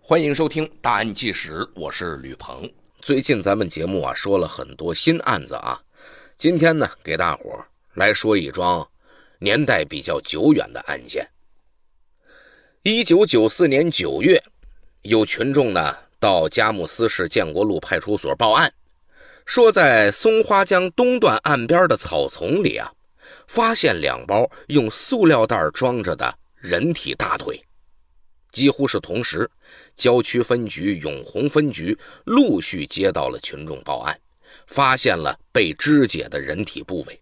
欢迎收听《大案纪实》，我是吕鹏。最近咱们节目啊说了很多新案子啊，今天呢给大伙来说一桩年代比较久远的案件。一九九四年九月，有群众呢到佳木斯市建国路派出所报案，说在松花江东段岸边的草丛里啊，发现两包用塑料袋装着的人体大腿。几乎是同时，郊区分局、永红分局陆续接到了群众报案，发现了被肢解的人体部位。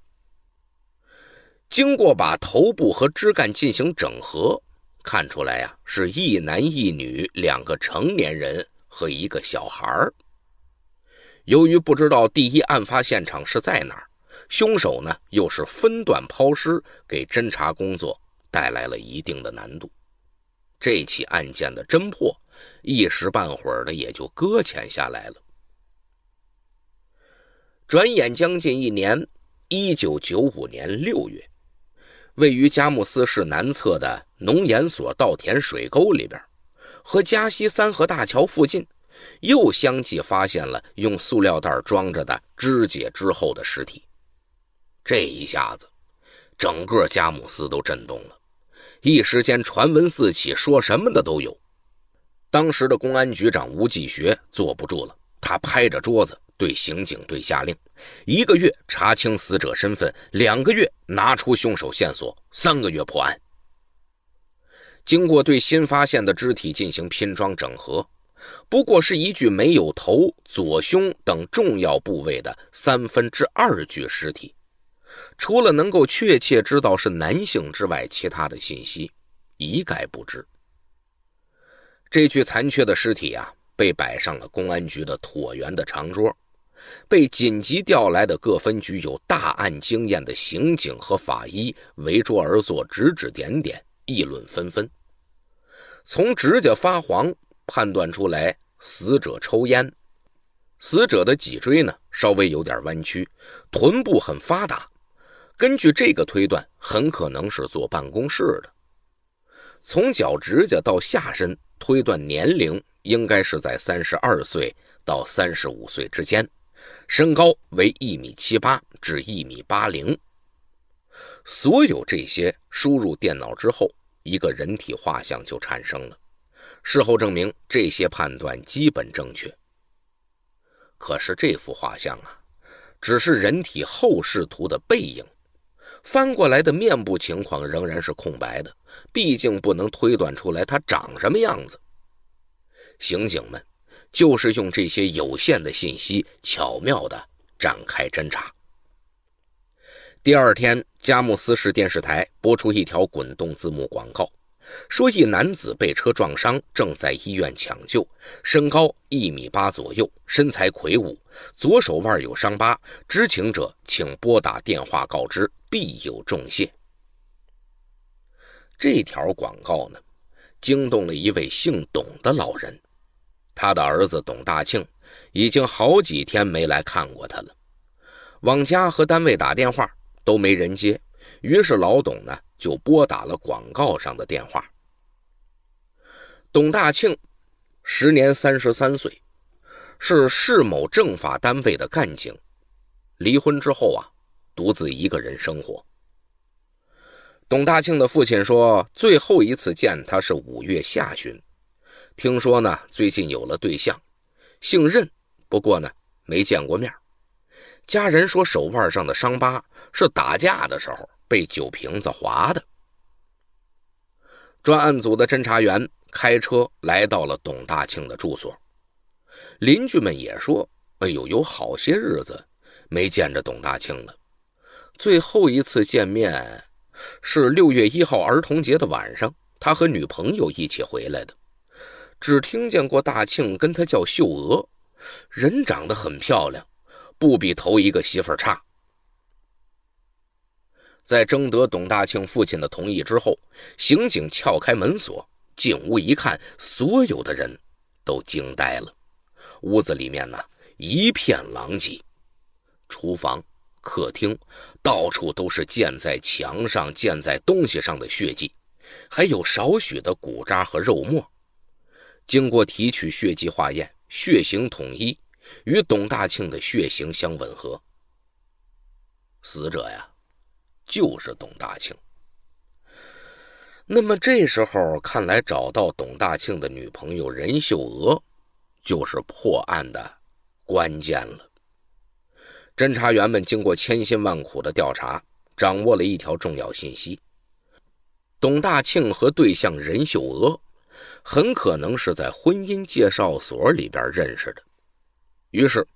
经过把头部和枝干进行整合，看出来呀是一男一女两个成年人和一个小孩儿。由于不知道第一案发现场是在哪儿，凶手呢又是分段抛尸，给侦查工作带来了一定的难度。这起案件的侦破一时半会儿的也就搁浅下来了。转眼将近一年，一九九五年六月，位于佳木斯市南侧的农研所稻田水沟里边，和加西三河大桥附近，又相继发现了用塑料袋装着的肢解之后的尸体。这一下子，整个佳木斯都震动了。一时间，传闻四起，说什么的都有。当时的公安局长吴继学坐不住了，他拍着桌子对刑警队下令：一个月查清死者身份，两个月拿出凶手线索，三个月破案。经过对新发现的肢体进行拼装整合，不过是一具没有头、左胸等重要部位的三分之二具尸体。除了能够确切知道是男性之外，其他的信息一概不知。这具残缺的尸体啊，被摆上了公安局的椭圆的长桌，被紧急调来的各分局有大案经验的刑警和法医围桌而坐，指指点点，议论纷纷。从指甲发黄判断出来，死者抽烟。死者的脊椎呢，稍微有点弯曲，臀部很发达。根据这个推断，很可能是坐办公室的。从脚趾甲到下身推断年龄，应该是在三十二岁到三十五岁之间，身高为一米七八至一米八零。所有这些输入电脑之后，一个人体画像就产生了。事后证明，这些判断基本正确。可是这幅画像啊，只是人体后视图的背影。翻过来的面部情况仍然是空白的，毕竟不能推断出来他长什么样子。刑警们就是用这些有限的信息，巧妙的展开侦查。第二天，佳木斯市电视台播出一条滚动字幕广告。说一男子被车撞伤，正在医院抢救，身高一米八左右，身材魁梧，左手腕有伤疤。知情者请拨打电话告知，必有重谢。这条广告呢，惊动了一位姓董的老人，他的儿子董大庆已经好几天没来看过他了，往家和单位打电话都没人接，于是老董呢。就拨打了广告上的电话。董大庆时年三十三岁，是市某政法单位的干警。离婚之后啊，独自一个人生活。董大庆的父亲说，最后一次见他是五月下旬，听说呢，最近有了对象，姓任，不过呢，没见过面。家人说，手腕上的伤疤是打架的时候。被酒瓶子划的。专案组的侦查员开车来到了董大庆的住所，邻居们也说：“哎呦，有好些日子没见着董大庆了。最后一次见面是六月一号儿童节的晚上，他和女朋友一起回来的。只听见过大庆跟他叫秀娥，人长得很漂亮，不比头一个媳妇差。”在征得董大庆父亲的同意之后，刑警撬开门锁，进屋一看，所有的人都惊呆了。屋子里面呢一片狼藉，厨房、客厅到处都是溅在墙上、溅在东西上的血迹，还有少许的骨渣和肉沫。经过提取血迹化验，血型统一，与董大庆的血型相吻合。死者呀。就是董大庆。那么这时候看来，找到董大庆的女朋友任秀娥，就是破案的关键了。侦查员们经过千辛万苦的调查，掌握了一条重要信息：董大庆和对象任秀娥很可能是在婚姻介绍所里边认识的。于是。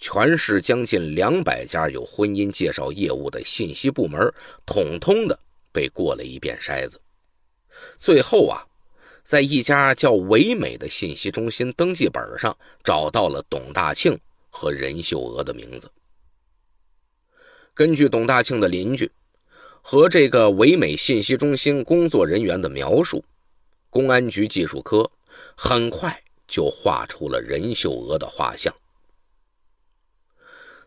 全市将近两百家有婚姻介绍业务的信息部门，统统的被过了一遍筛子。最后啊，在一家叫唯美的信息中心登记本上，找到了董大庆和任秀娥的名字。根据董大庆的邻居和这个唯美信息中心工作人员的描述，公安局技术科很快就画出了任秀娥的画像。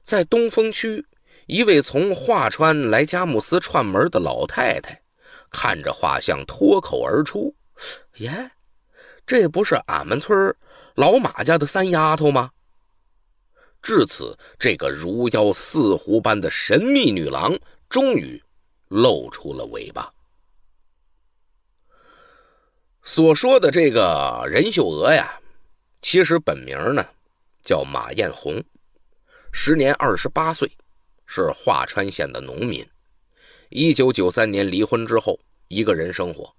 在东风区，一位从化川来佳木斯串门的老太太，看着画像，脱口而出：“耶，这不是俺们村老马家的三丫头吗？”至此，这个如妖似狐般的神秘女郎终于露出了尾巴。所说的这个任秀娥呀，其实本名呢叫马艳红。时年二十八岁，是桦川县的农民。一九九三年离婚之后，一个人生活。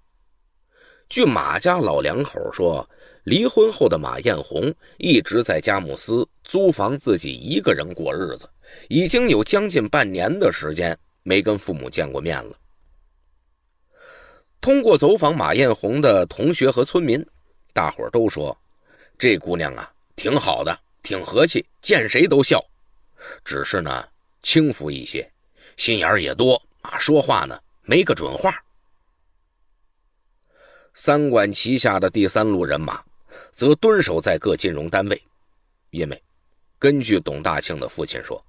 据马家老两口说，离婚后的马艳红一直在佳木斯租房，自己一个人过日子，已经有将近半年的时间没跟父母见过面了。通过走访马艳红的同学和村民，大伙都说，这姑娘啊，挺好的，挺和气，见谁都笑。只是呢，轻浮一些，心眼儿也多啊，说话呢没个准话。三管齐下的第三路人马，则蹲守在各金融单位，因为根据董大庆的父亲说，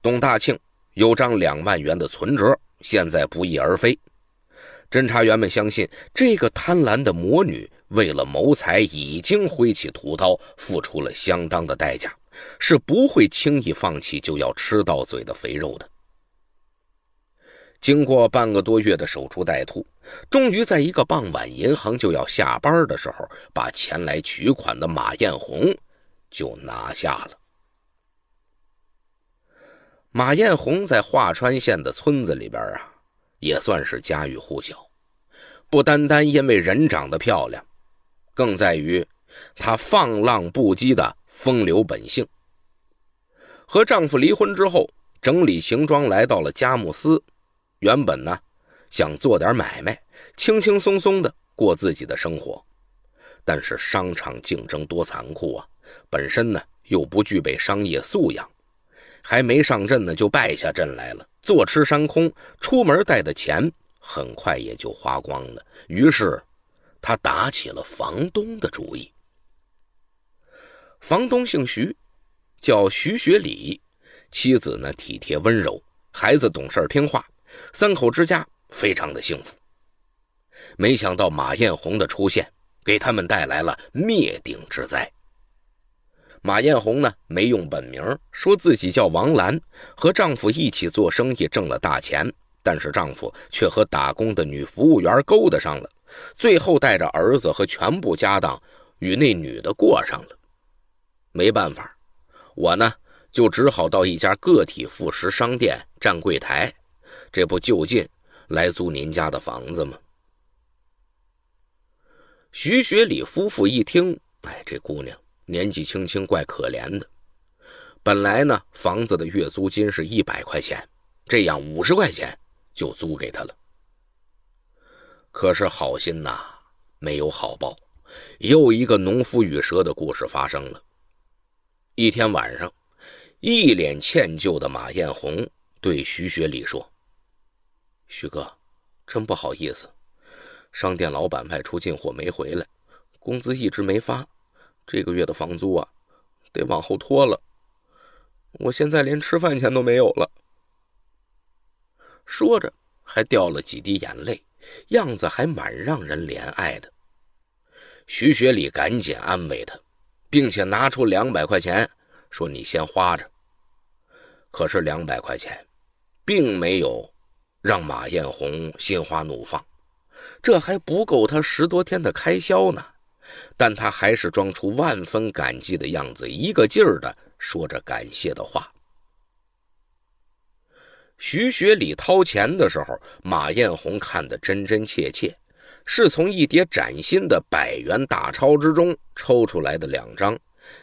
董大庆有张两万元的存折，现在不翼而飞。侦查员们相信，这个贪婪的魔女为了谋财，已经挥起屠刀，付出了相当的代价。是不会轻易放弃就要吃到嘴的肥肉的。经过半个多月的守株待兔，终于在一个傍晚，银行就要下班的时候，把前来取款的马艳红就拿下了。马艳红在桦川县的村子里边啊，也算是家喻户晓，不单单因为人长得漂亮，更在于她放浪不羁的。风流本性。和丈夫离婚之后，整理行装来到了佳木斯。原本呢，想做点买卖，轻轻松松的过自己的生活。但是商场竞争多残酷啊！本身呢又不具备商业素养，还没上阵呢就败下阵来了，坐吃山空。出门带的钱很快也就花光了。于是，他打起了房东的主意。房东姓徐，叫徐学礼，妻子呢体贴温柔，孩子懂事听话，三口之家非常的幸福。没想到马艳红的出现给他们带来了灭顶之灾。马艳红呢没用本名，说自己叫王兰，和丈夫一起做生意挣了大钱，但是丈夫却和打工的女服务员勾搭上了，最后带着儿子和全部家当与那女的过上了。没办法，我呢就只好到一家个体副食商店站柜台，这不就近来租您家的房子吗？徐学礼夫妇一听，哎，这姑娘年纪轻轻，怪可怜的。本来呢，房子的月租金是一百块钱，这样五十块钱就租给她了。可是好心呐，没有好报，又一个农夫与蛇的故事发生了。一天晚上，一脸歉疚的马艳红对徐学礼说：“徐哥，真不好意思，商店老板外出进货没回来，工资一直没发，这个月的房租啊，得往后拖了。我现在连吃饭钱都没有了。”说着，还掉了几滴眼泪，样子还蛮让人怜爱的。徐学礼赶紧安慰他。并且拿出两百块钱，说：“你先花着。”可是两百块钱，并没有让马艳红心花怒放，这还不够他十多天的开销呢。但他还是装出万分感激的样子，一个劲儿的说着感谢的话。徐学礼掏钱的时候，马艳红看得真真切切。是从一叠崭新的百元大钞之中抽出来的两张，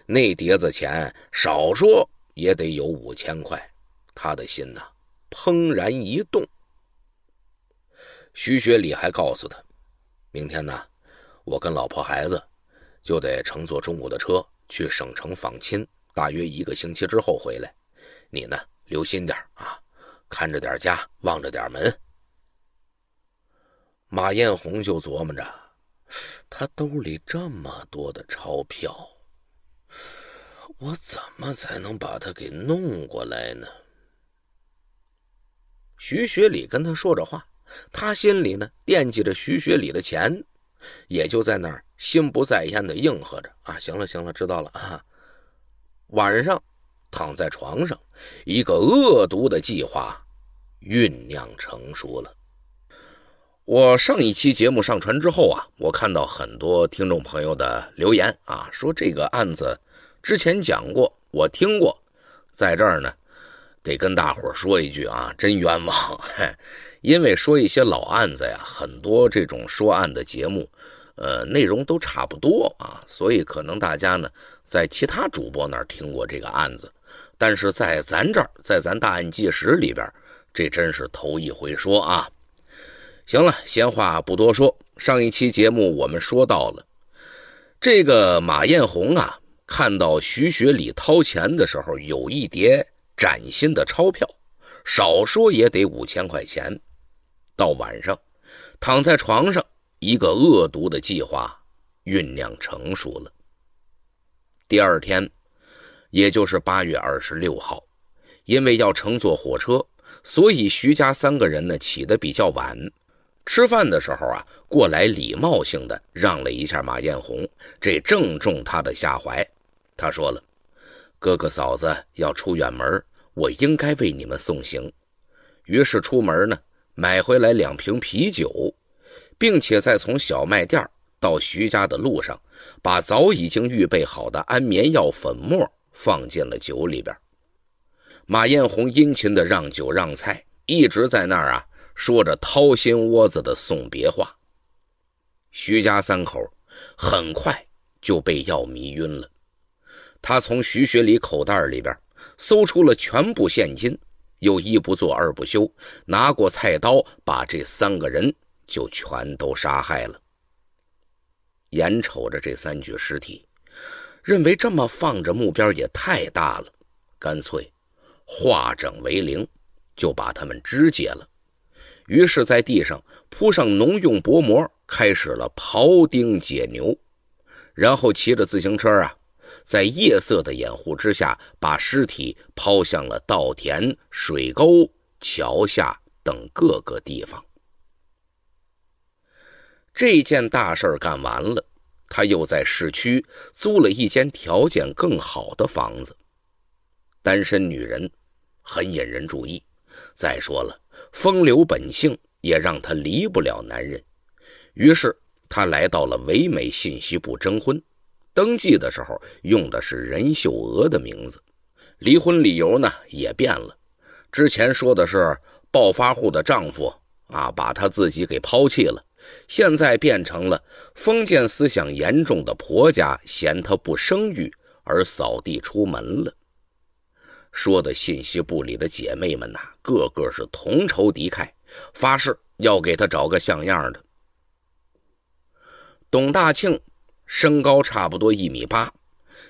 那碟子钱少说也得有五千块，他的心呐怦然一动。徐学礼还告诉他，明天呢，我跟老婆孩子就得乘坐中午的车去省城访亲，大约一个星期之后回来，你呢留心点啊，看着点家，望着点门。马艳红就琢磨着，他兜里这么多的钞票，我怎么才能把他给弄过来呢？徐学礼跟他说着话，他心里呢惦记着徐学礼的钱，也就在那儿心不在焉的应和着。啊，行了，行了，知道了啊。晚上躺在床上，一个恶毒的计划酝酿成熟了。我上一期节目上传之后啊，我看到很多听众朋友的留言啊，说这个案子之前讲过，我听过，在这儿呢，得跟大伙说一句啊，真冤枉！因为说一些老案子呀，很多这种说案的节目，呃，内容都差不多啊，所以可能大家呢在其他主播那儿听过这个案子，但是在咱这儿，在咱大案纪实里边，这真是头一回说啊。行了，闲话不多说。上一期节目我们说到了这个马艳红啊，看到徐学礼掏钱的时候，有一叠崭新的钞票，少说也得五千块钱。到晚上，躺在床上，一个恶毒的计划酝酿成熟了。第二天，也就是八月二十六号，因为要乘坐火车，所以徐家三个人呢起得比较晚。吃饭的时候啊，过来礼貌性的让了一下马艳红，这正中他的下怀。他说了：“哥哥嫂子要出远门，我应该为你们送行。”于是出门呢，买回来两瓶啤酒，并且在从小卖店到徐家的路上，把早已经预备好的安眠药粉末放进了酒里边。马艳红殷勤的让酒让菜，一直在那儿啊。说着掏心窝子的送别话，徐家三口很快就被药迷晕了。他从徐学礼口袋里边搜出了全部现金，又一不做二不休，拿过菜刀把这三个人就全都杀害了。眼瞅着这三具尸体，认为这么放着目标也太大了，干脆化整为零，就把他们肢解了。于是，在地上铺上农用薄膜，开始了刨丁解牛，然后骑着自行车啊，在夜色的掩护之下，把尸体抛向了稻田、水沟、桥下等各个地方。这件大事干完了，他又在市区租了一间条件更好的房子。单身女人，很引人注意。再说了。风流本性也让她离不了男人，于是她来到了唯美信息部征婚。登记的时候用的是任秀娥的名字，离婚理由呢也变了。之前说的是暴发户的丈夫啊把她自己给抛弃了，现在变成了封建思想严重的婆家嫌她不生育而扫地出门了。说的信息部里的姐妹们呐，个个是同仇敌忾，发誓要给他找个像样的。董大庆身高差不多一米八，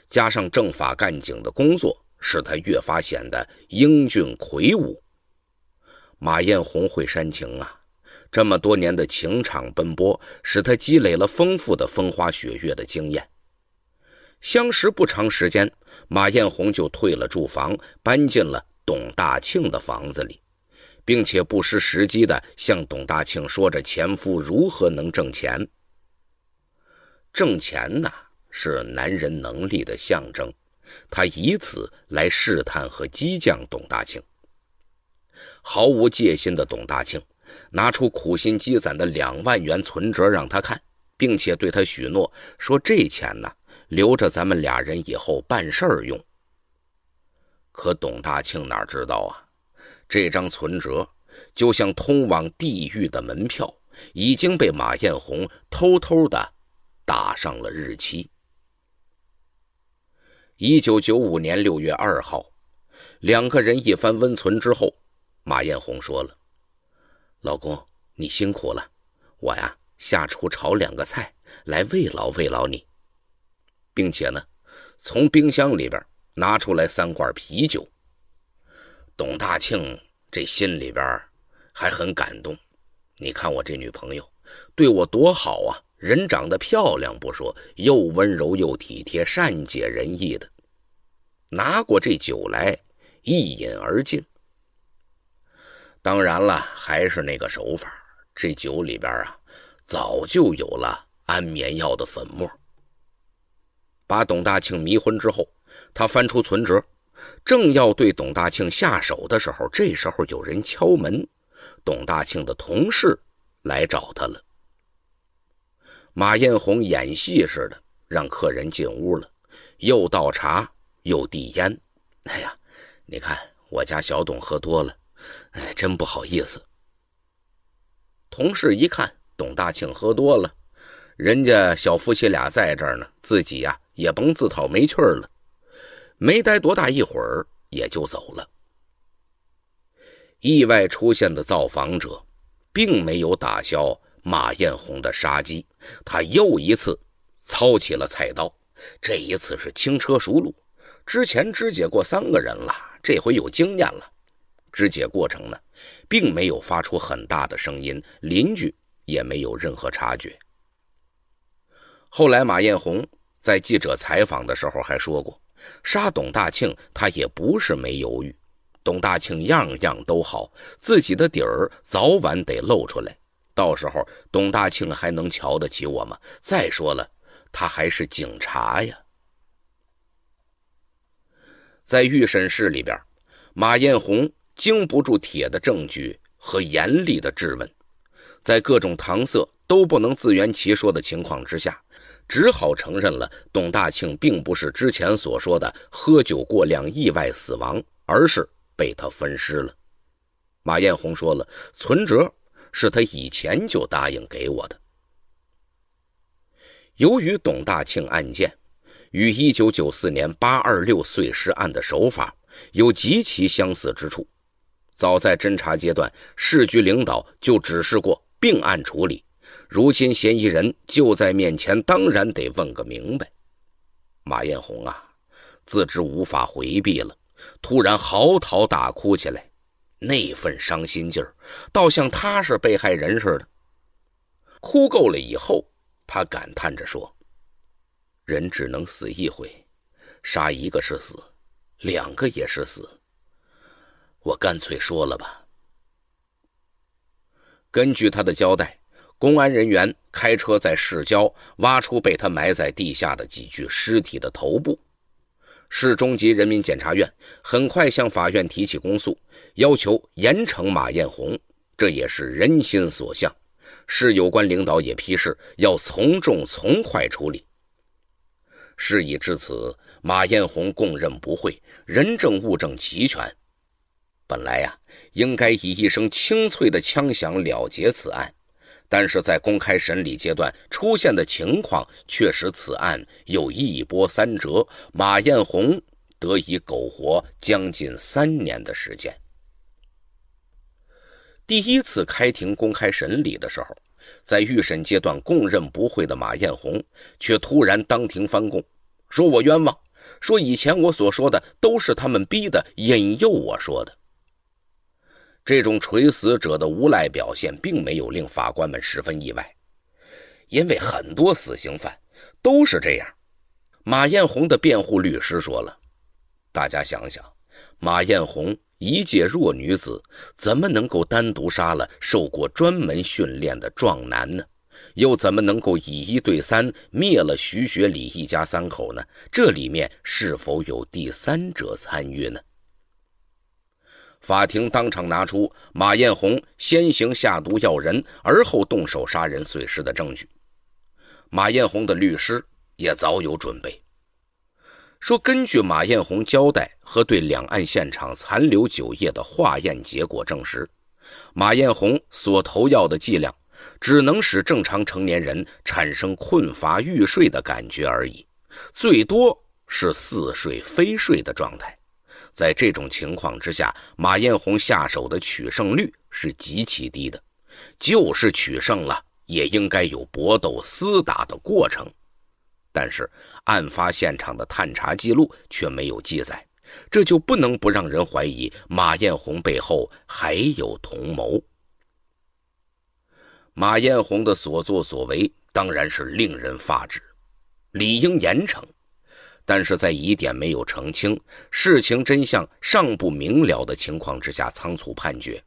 加上政法干警的工作，使他越发显得英俊魁梧。马艳红会煽情啊，这么多年的情场奔波，使他积累了丰富的风花雪月的经验。相识不长时间，马艳红就退了住房，搬进了董大庆的房子里，并且不失时机地向董大庆说着前夫如何能挣钱。挣钱呐是男人能力的象征，他以此来试探和激将董大庆。毫无戒心的董大庆拿出苦心积攒的两万元存折让他看，并且对他许诺说：“这钱呢？」留着咱们俩人以后办事儿用。可董大庆哪知道啊？这张存折就像通往地狱的门票，已经被马艳红偷偷的打上了日期。一九九五年六月二号，两个人一番温存之后，马艳红说了：“老公，你辛苦了，我呀下厨炒两个菜来慰劳慰劳你。”并且呢，从冰箱里边拿出来三罐啤酒。董大庆这心里边还很感动，你看我这女朋友对我多好啊！人长得漂亮不说，又温柔又体贴，善解人意的。拿过这酒来，一饮而尽。当然了，还是那个手法，这酒里边啊，早就有了安眠药的粉末。把董大庆迷昏之后，他翻出存折，正要对董大庆下手的时候，这时候有人敲门，董大庆的同事来找他了。马艳红演戏似的让客人进屋了，又倒茶又递烟。哎呀，你看我家小董喝多了，哎，真不好意思。同事一看董大庆喝多了，人家小夫妻俩在这儿呢，自己呀。也甭自讨没趣儿了，没待多大一会儿，也就走了。意外出现的造访者，并没有打消马艳红的杀机，他又一次操起了菜刀。这一次是轻车熟路，之前肢解过三个人了，这回有经验了。肢解过程呢，并没有发出很大的声音，邻居也没有任何察觉。后来马艳红。在记者采访的时候还说过，杀董大庆他也不是没犹豫。董大庆样样都好，自己的底儿早晚得露出来，到时候董大庆还能瞧得起我吗？再说了，他还是警察呀。在预审室里边，马艳红经不住铁的证据和严厉的质问，在各种搪塞都不能自圆其说的情况之下。只好承认了，董大庆并不是之前所说的喝酒过量意外死亡，而是被他分尸了。马艳红说了，存折是他以前就答应给我的。由于董大庆案件与一九九四年八二六碎尸案的手法有极其相似之处，早在侦查阶段，市局领导就指示过并案处理。如今嫌疑人就在面前，当然得问个明白。马艳红啊，自知无法回避了，突然嚎啕大哭起来，那份伤心劲儿，倒像他是被害人似的。哭够了以后，他感叹着说：“人只能死一回，杀一个是死，两个也是死。我干脆说了吧，根据他的交代。”公安人员开车在市郊挖出被他埋在地下的几具尸体的头部。市中级人民检察院很快向法院提起公诉，要求严惩马艳红。这也是人心所向，市有关领导也批示要从重从快处理。事已至此，马艳红供认不讳，人证物证齐全。本来呀，应该以一声清脆的枪响了结此案。但是在公开审理阶段出现的情况，却使此案又一波三折。马艳红得以苟活将近三年的时间。第一次开庭公开审理的时候，在预审阶段供认不讳的马艳红，却突然当庭翻供，说我冤枉，说以前我所说的都是他们逼的、引诱我说的。这种垂死者的无赖表现，并没有令法官们十分意外，因为很多死刑犯都是这样。马艳红的辩护律师说了：“大家想想，马艳红一介弱女子，怎么能够单独杀了受过专门训练的壮男呢？又怎么能够以一对三灭了徐学礼一家三口呢？这里面是否有第三者参与呢？”法庭当场拿出马艳红先行下毒要人，而后动手杀人碎尸的证据。马艳红的律师也早有准备，说根据马艳红交代和对两案现场残留酒液的化验结果证实，马艳红所投药的剂量只能使正常成年人产生困乏欲睡的感觉而已，最多是似睡非睡的状态。在这种情况之下，马艳红下手的取胜率是极其低的，就是取胜了，也应该有搏斗、厮打的过程。但是案发现场的探查记录却没有记载，这就不能不让人怀疑马艳红背后还有同谋。马艳红的所作所为当然是令人发指，理应严惩。但是在疑点没有澄清、事情真相尚不明了的情况之下仓促判决，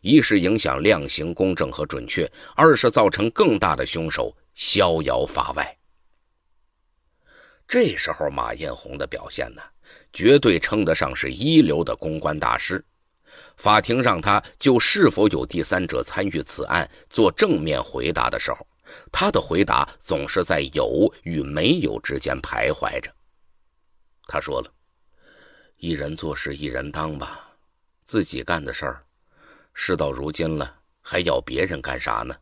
一是影响量刑公正和准确，二是造成更大的凶手逍遥法外。这时候马艳红的表现呢，绝对称得上是一流的公关大师。法庭让他就是否有第三者参与此案做正面回答的时候，他的回答总是在有与没有之间徘徊着。他说了：“一人做事一人当吧，自己干的事儿，事到如今了，还要别人干啥呢？”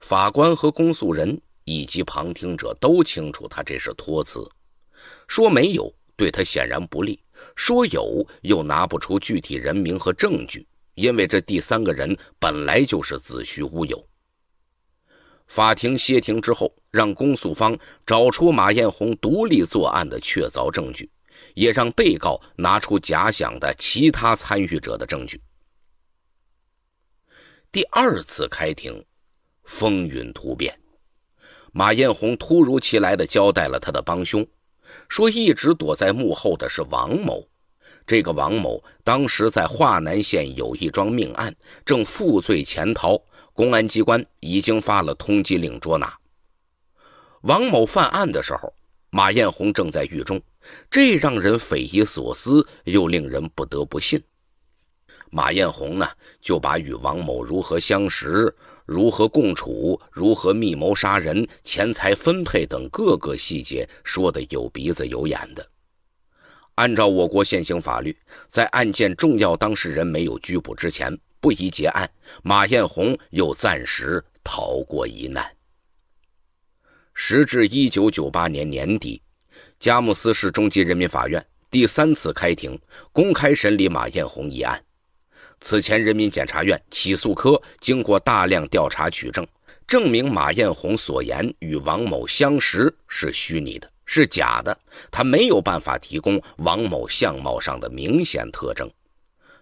法官和公诉人以及旁听者都清楚，他这是托词。说没有，对他显然不利；说有，又拿不出具体人名和证据，因为这第三个人本来就是子虚乌有。法庭歇庭之后，让公诉方找出马艳红独立作案的确凿证据，也让被告拿出假想的其他参与者的证据。第二次开庭，风云突变，马艳红突如其来的交代了他的帮凶，说一直躲在幕后的是王某。这个王某当时在华南县有一桩命案，正负罪潜逃。公安机关已经发了通缉令捉拿王某。犯案的时候，马艳红正在狱中，这让人匪夷所思，又令人不得不信。马艳红呢，就把与王某如何相识、如何共处、如何密谋杀人、钱财分配等各个细节说的有鼻子有眼的。按照我国现行法律，在案件重要当事人没有拘捕之前。不宜结案，马艳红又暂时逃过一难。时至一九九八年年底，佳木斯市中级人民法院第三次开庭公开审理马艳红一案。此前，人民检察院起诉科经过大量调查取证，证明马艳红所言与王某相识是虚拟的，是假的。他没有办法提供王某相貌上的明显特征。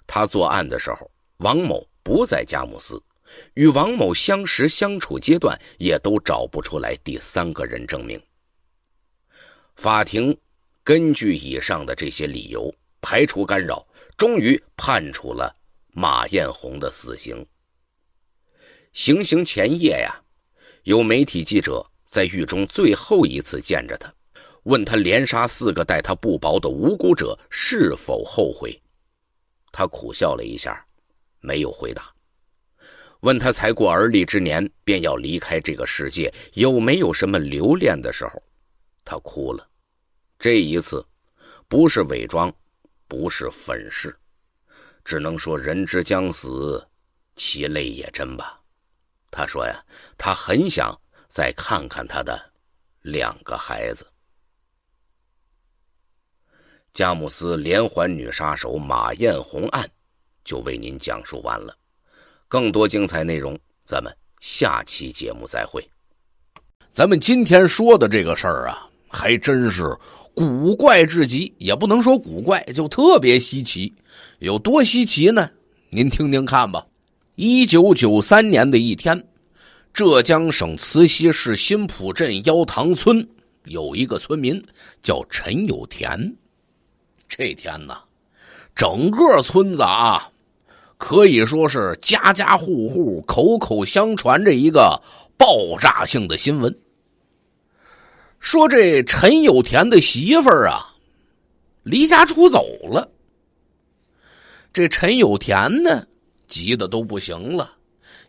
他作案的时候。王某不在佳木斯，与王某相识相处阶段，也都找不出来第三个人证明。法庭根据以上的这些理由排除干扰，终于判处了马艳红的死刑。行刑前夜呀，有媒体记者在狱中最后一次见着他，问他连杀四个待他不薄的无辜者是否后悔，他苦笑了一下。没有回答。问他才过而立之年便要离开这个世界，有没有什么留恋的时候？他哭了。这一次，不是伪装，不是粉饰，只能说人之将死，其泪也真吧。他说呀，他很想再看看他的两个孩子。佳木斯连环女杀手马艳红案。就为您讲述完了。更多精彩内容，咱们下期节目再会。咱们今天说的这个事儿啊，还真是古怪至极，也不能说古怪，就特别稀奇。有多稀奇呢？您听听看吧。一九九三年的一天，浙江省慈溪市新浦镇腰塘村有一个村民叫陈有田。这天呢，整个村子啊。可以说是家家户户口口相传着一个爆炸性的新闻。说这陈有田的媳妇儿啊，离家出走了。这陈有田呢，急的都不行了，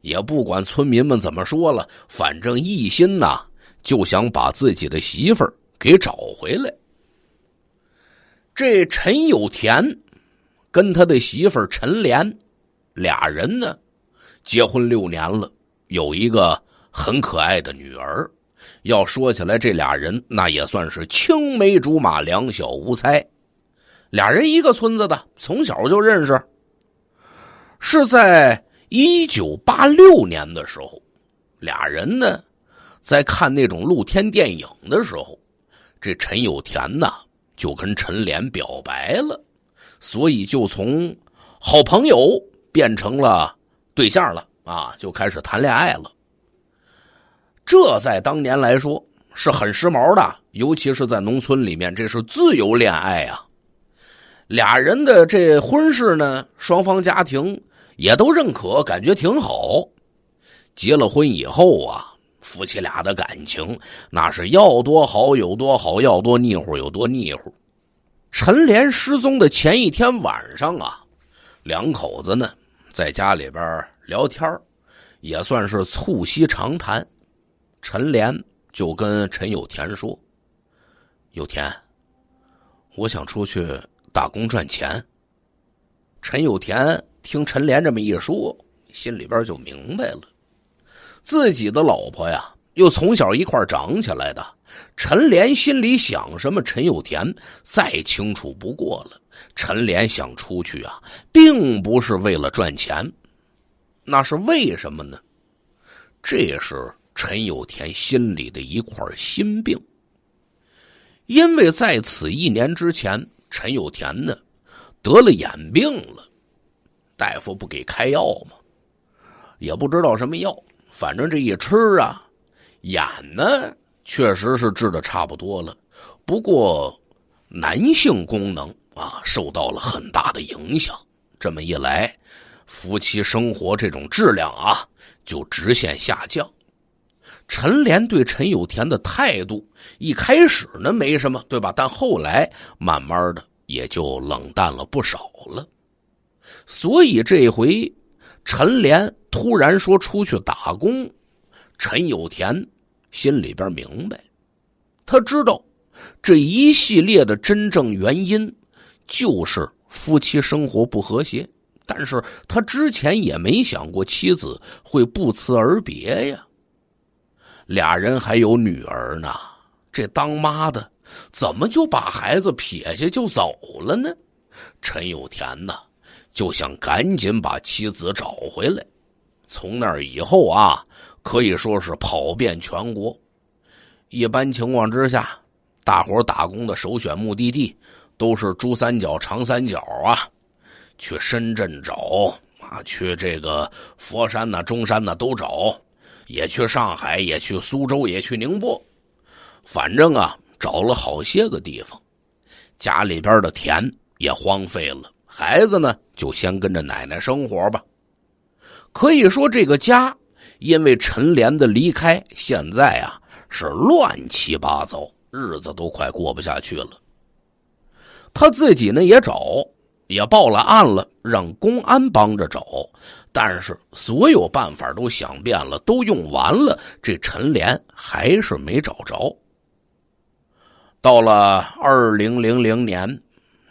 也不管村民们怎么说了，反正一心呐，就想把自己的媳妇儿给找回来。这陈有田跟他的媳妇儿陈莲。俩人呢，结婚六年了，有一个很可爱的女儿。要说起来，这俩人那也算是青梅竹马，两小无猜。俩人一个村子的，从小就认识。是在一九八六年的时候，俩人呢，在看那种露天电影的时候，这陈有田呢就跟陈莲表白了，所以就从好朋友。变成了对象了啊，就开始谈恋爱了。这在当年来说是很时髦的，尤其是在农村里面，这是自由恋爱呀。俩人的这婚事呢，双方家庭也都认可，感觉挺好。结了婚以后啊，夫妻俩的感情那是要多好有多好，要多腻乎有多腻乎。陈莲失踪的前一天晚上啊，两口子呢。在家里边聊天也算是促膝长谈。陈莲就跟陈有田说：“有田，我想出去打工赚钱。”陈有田听陈莲这么一说，心里边就明白了，自己的老婆呀，又从小一块长起来的。陈莲心里想什么，陈有田再清楚不过了。陈莲想出去啊，并不是为了赚钱，那是为什么呢？这是陈有田心里的一块心病。因为在此一年之前，陈有田呢得了眼病了，大夫不给开药吗？也不知道什么药，反正这一吃啊，眼呢确实是治的差不多了。不过男性功能……啊，受到了很大的影响。这么一来，夫妻生活这种质量啊，就直线下降。陈莲对陈有田的态度，一开始呢没什么，对吧？但后来慢慢的也就冷淡了不少了。所以这回，陈莲突然说出去打工，陈有田心里边明白，他知道这一系列的真正原因。就是夫妻生活不和谐，但是他之前也没想过妻子会不辞而别呀。俩人还有女儿呢，这当妈的怎么就把孩子撇下就走了呢？陈有田呢就想赶紧把妻子找回来。从那以后啊，可以说是跑遍全国。一般情况之下，大伙打工的首选目的地。都是珠三角、长三角啊，去深圳找啊，去这个佛山呢、中山呢都找，也去上海，也去苏州，也去宁波，反正啊找了好些个地方，家里边的田也荒废了，孩子呢就先跟着奶奶生活吧。可以说，这个家因为陈莲的离开，现在啊是乱七八糟，日子都快过不下去了。他自己呢也找，也报了案了，让公安帮着找，但是所有办法都想遍了，都用完了，这陈莲还是没找着。到了二零零零年，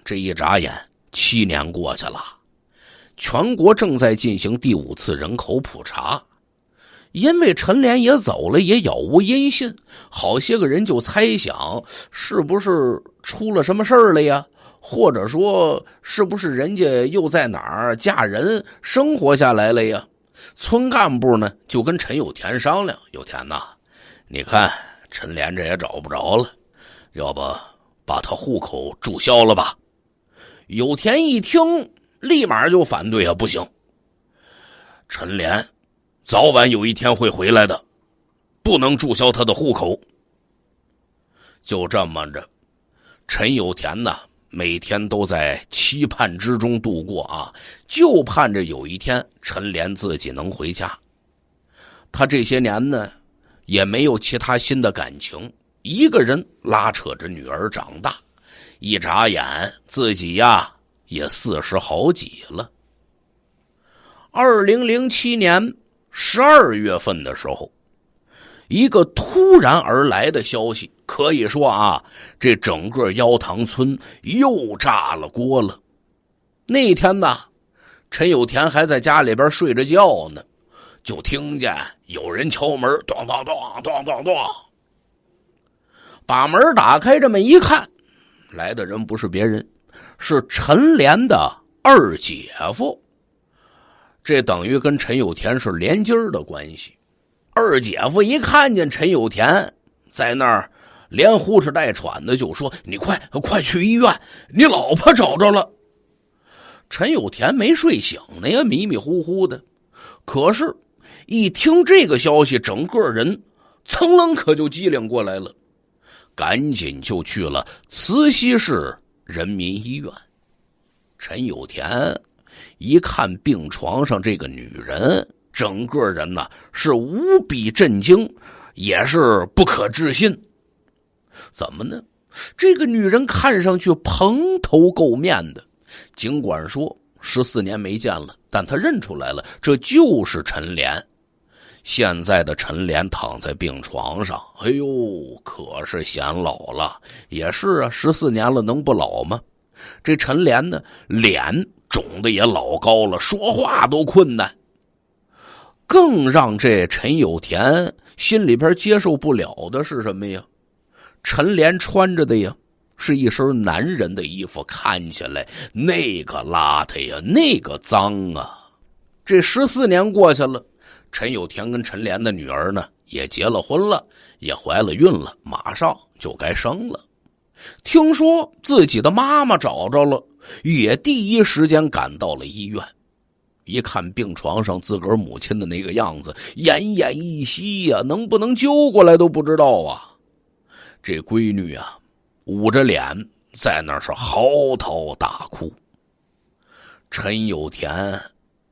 这一眨眼，七年过去了，全国正在进行第五次人口普查。因为陈莲也走了，也杳无音信，好些个人就猜想是不是出了什么事儿了呀？或者说，是不是人家又在哪儿嫁人、生活下来了呀？村干部呢就跟陈有田商量：“有田呐，你看陈莲这也找不着了，要不把他户口注销了吧？”有田一听，立马就反对啊，不行，陈莲。”早晚有一天会回来的，不能注销他的户口。就这么着，陈有田呢，每天都在期盼之中度过啊，就盼着有一天陈莲自己能回家。他这些年呢，也没有其他新的感情，一个人拉扯着女儿长大，一眨眼自己呀也四十好几了。二零零七年。十二月份的时候，一个突然而来的消息，可以说啊，这整个妖塘村又炸了锅了。那天呢，陈有田还在家里边睡着觉呢，就听见有人敲门，咚咚咚咚咚咚，把门打开，这么一看，来的人不是别人，是陈莲的二姐夫。这等于跟陈有田是连襟儿的关系。二姐夫一看见陈有田在那儿连呼哧带喘的，就说：“你快快去医院，你老婆找着了。”陈有田没睡醒呢呀，迷迷糊糊的，可是，一听这个消息，整个人噌楞可就机灵过来了，赶紧就去了慈溪市人民医院。陈有田。一看病床上这个女人，整个人呢是无比震惊，也是不可置信。怎么呢？这个女人看上去蓬头垢面的，尽管说十四年没见了，但她认出来了，这就是陈莲。现在的陈莲躺在病床上，哎呦，可是显老了。也是啊，十四年了，能不老吗？这陈莲呢，脸。肿的也老高了，说话都困难。更让这陈有田心里边接受不了的是什么呀？陈莲穿着的呀，是一身男人的衣服，看起来那个邋遢呀，那个脏啊。这十四年过去了，陈有田跟陈莲的女儿呢，也结了婚了，也怀了孕了，马上就该生了。听说自己的妈妈找着了。也第一时间赶到了医院，一看病床上自个儿母亲的那个样子，奄奄一息呀，能不能救过来都不知道啊！这闺女啊，捂着脸在那是嚎啕大哭。陈有田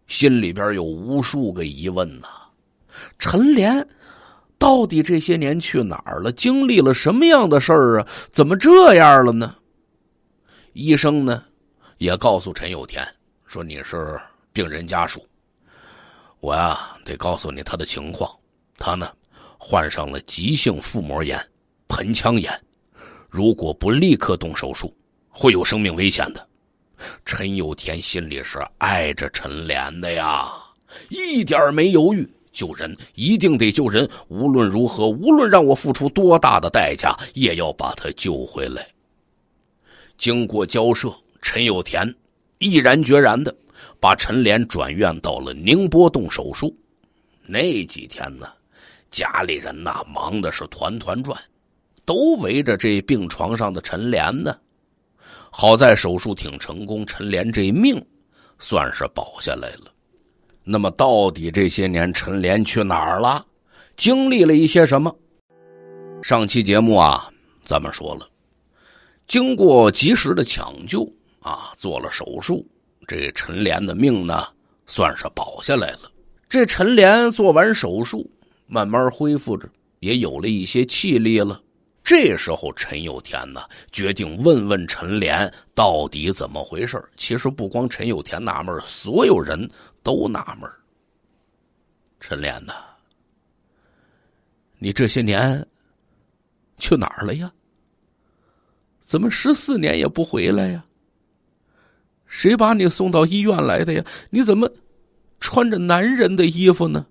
心里边有无数个疑问呐：陈莲到底这些年去哪儿了？经历了什么样的事儿啊？怎么这样了呢？医生呢？也告诉陈有田说：“你是病人家属，我呀得告诉你他的情况。他呢患上了急性腹膜炎、盆腔炎，如果不立刻动手术，会有生命危险的。”陈有田心里是爱着陈莲的呀，一点没犹豫，救人一定得救人，无论如何，无论让我付出多大的代价，也要把他救回来。经过交涉。陈有田毅然决然的把陈莲转院到了宁波动手术。那几天呢，家里人呐忙的是团团转，都围着这病床上的陈莲呢。好在手术挺成功，陈莲这命算是保下来了。那么，到底这些年陈莲去哪儿了？经历了一些什么？上期节目啊，咱们说了，经过及时的抢救。啊，做了手术，这陈莲的命呢算是保下来了。这陈莲做完手术，慢慢恢复着，也有了一些气力了。这时候，陈有田呢决定问问陈莲到底怎么回事。其实不光陈有田纳闷，所有人都纳闷。陈莲呐，你这些年去哪儿了呀？怎么十四年也不回来呀？谁把你送到医院来的呀？你怎么穿着男人的衣服呢？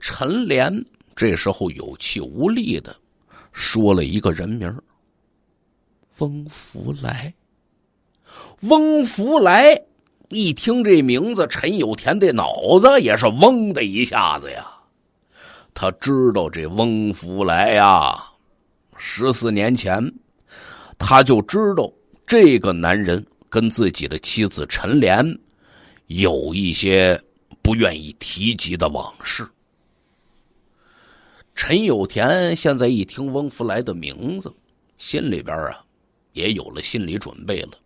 陈莲这时候有气无力的说了一个人名儿：翁福来。翁福来一听这名字，陈有田的脑子也是嗡的一下子呀。他知道这翁福来呀，十四年前他就知道。这个男人跟自己的妻子陈莲有一些不愿意提及的往事。陈有田现在一听翁福来的名字，心里边啊也有了心理准备了。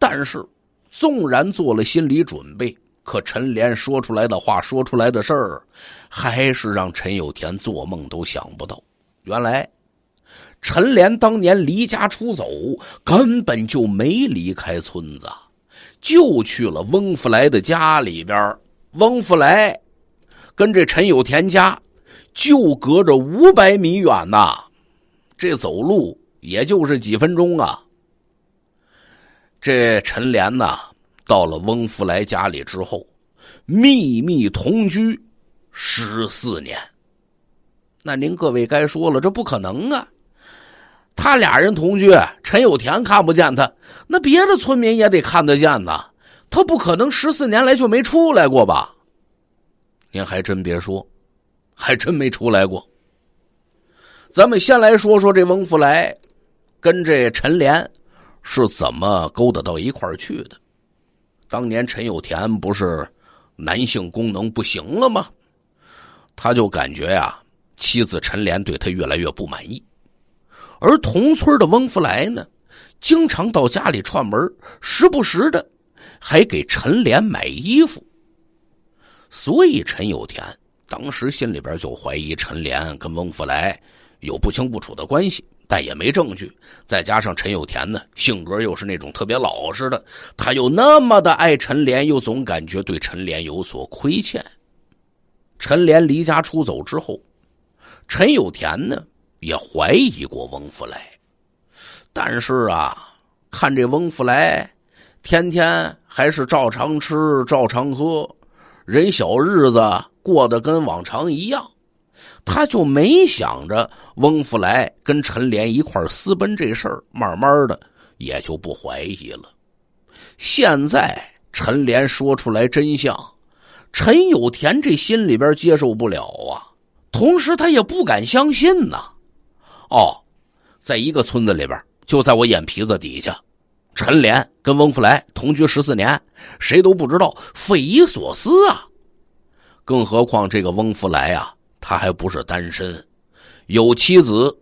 但是纵然做了心理准备，可陈莲说出来的话、说出来的事儿，还是让陈有田做梦都想不到。原来。陈莲当年离家出走，根本就没离开村子，就去了翁福来的家里边。翁福来跟这陈有田家就隔着五百米远呐，这走路也就是几分钟啊。这陈莲呐，到了翁福来家里之后，秘密同居十四年。那您各位该说了，这不可能啊！他俩人同居，陈有田看不见他，那别的村民也得看得见呐。他不可能十四年来就没出来过吧？您还真别说，还真没出来过。咱们先来说说这翁福来，跟这陈莲是怎么勾搭到一块儿去的。当年陈有田不是男性功能不行了吗？他就感觉呀，妻子陈莲对他越来越不满意。而同村的翁福来呢，经常到家里串门，时不时的还给陈莲买衣服。所以陈有田当时心里边就怀疑陈莲跟翁福来有不清不楚的关系，但也没证据。再加上陈有田呢，性格又是那种特别老实的，他又那么的爱陈莲，又总感觉对陈莲有所亏欠。陈莲离家出走之后，陈有田呢？也怀疑过翁福来，但是啊，看这翁福来，天天还是照常吃，照常喝，人小日子过得跟往常一样，他就没想着翁福来跟陈莲一块私奔这事儿。慢慢的也就不怀疑了。现在陈莲说出来真相，陈有田这心里边接受不了啊，同时他也不敢相信呐。哦，在一个村子里边，就在我眼皮子底下，陈莲跟翁福来同居十四年，谁都不知道，匪夷所思啊！更何况这个翁福来呀，他还不是单身，有妻子，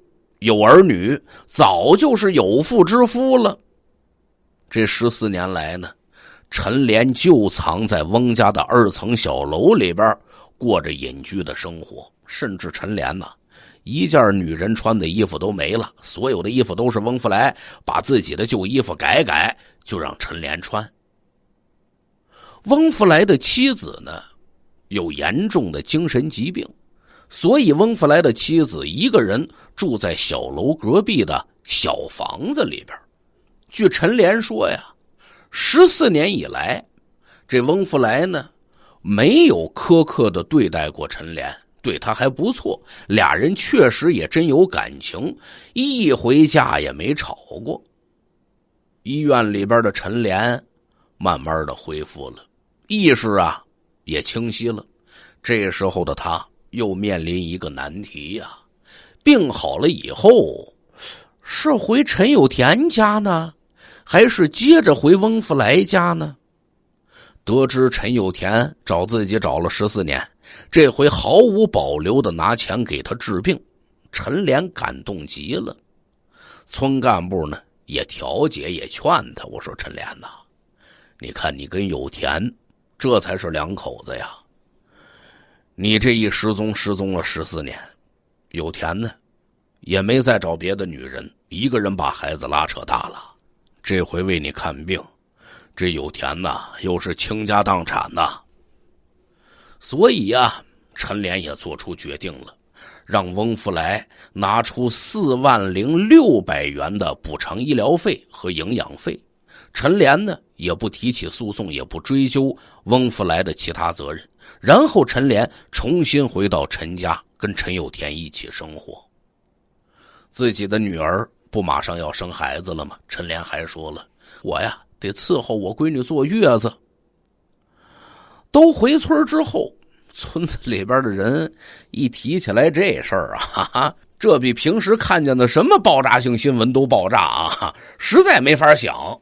有儿女，早就是有妇之夫了。这十四年来呢，陈莲就藏在翁家的二层小楼里边过着隐居的生活，甚至陈莲呢。一件女人穿的衣服都没了，所有的衣服都是翁福来把自己的旧衣服改改，就让陈莲穿。翁福来的妻子呢，有严重的精神疾病，所以翁福来的妻子一个人住在小楼隔壁的小房子里边。据陈莲说呀，十四年以来，这翁福来呢，没有苛刻的对待过陈莲。对他还不错，俩人确实也真有感情，一回架也没吵过。医院里边的陈莲慢慢的恢复了意识啊，也清晰了。这时候的他又面临一个难题呀，病好了以后是回陈有田家呢，还是接着回翁福来家呢？得知陈有田找自己找了十四年。这回毫无保留的拿钱给他治病，陈莲感动极了。村干部呢也调解也劝他，我说陈莲呐，你看你跟有田，这才是两口子呀。你这一失踪，失踪了十四年，有田呢，也没再找别的女人，一个人把孩子拉扯大了。这回为你看病，这有田呐，又是倾家荡产呐。所以呀，陈莲也做出决定了，让翁福来拿出四万零六百元的补偿医疗费和营养费。陈莲呢，也不提起诉讼，也不追究翁福来的其他责任。然后，陈莲重新回到陈家，跟陈有田一起生活。自己的女儿不马上要生孩子了吗？陈莲还说了：“我呀，得伺候我闺女坐月子。”都回村之后，村子里边的人一提起来这事儿啊，这比平时看见的什么爆炸性新闻都爆炸啊！实在没法想。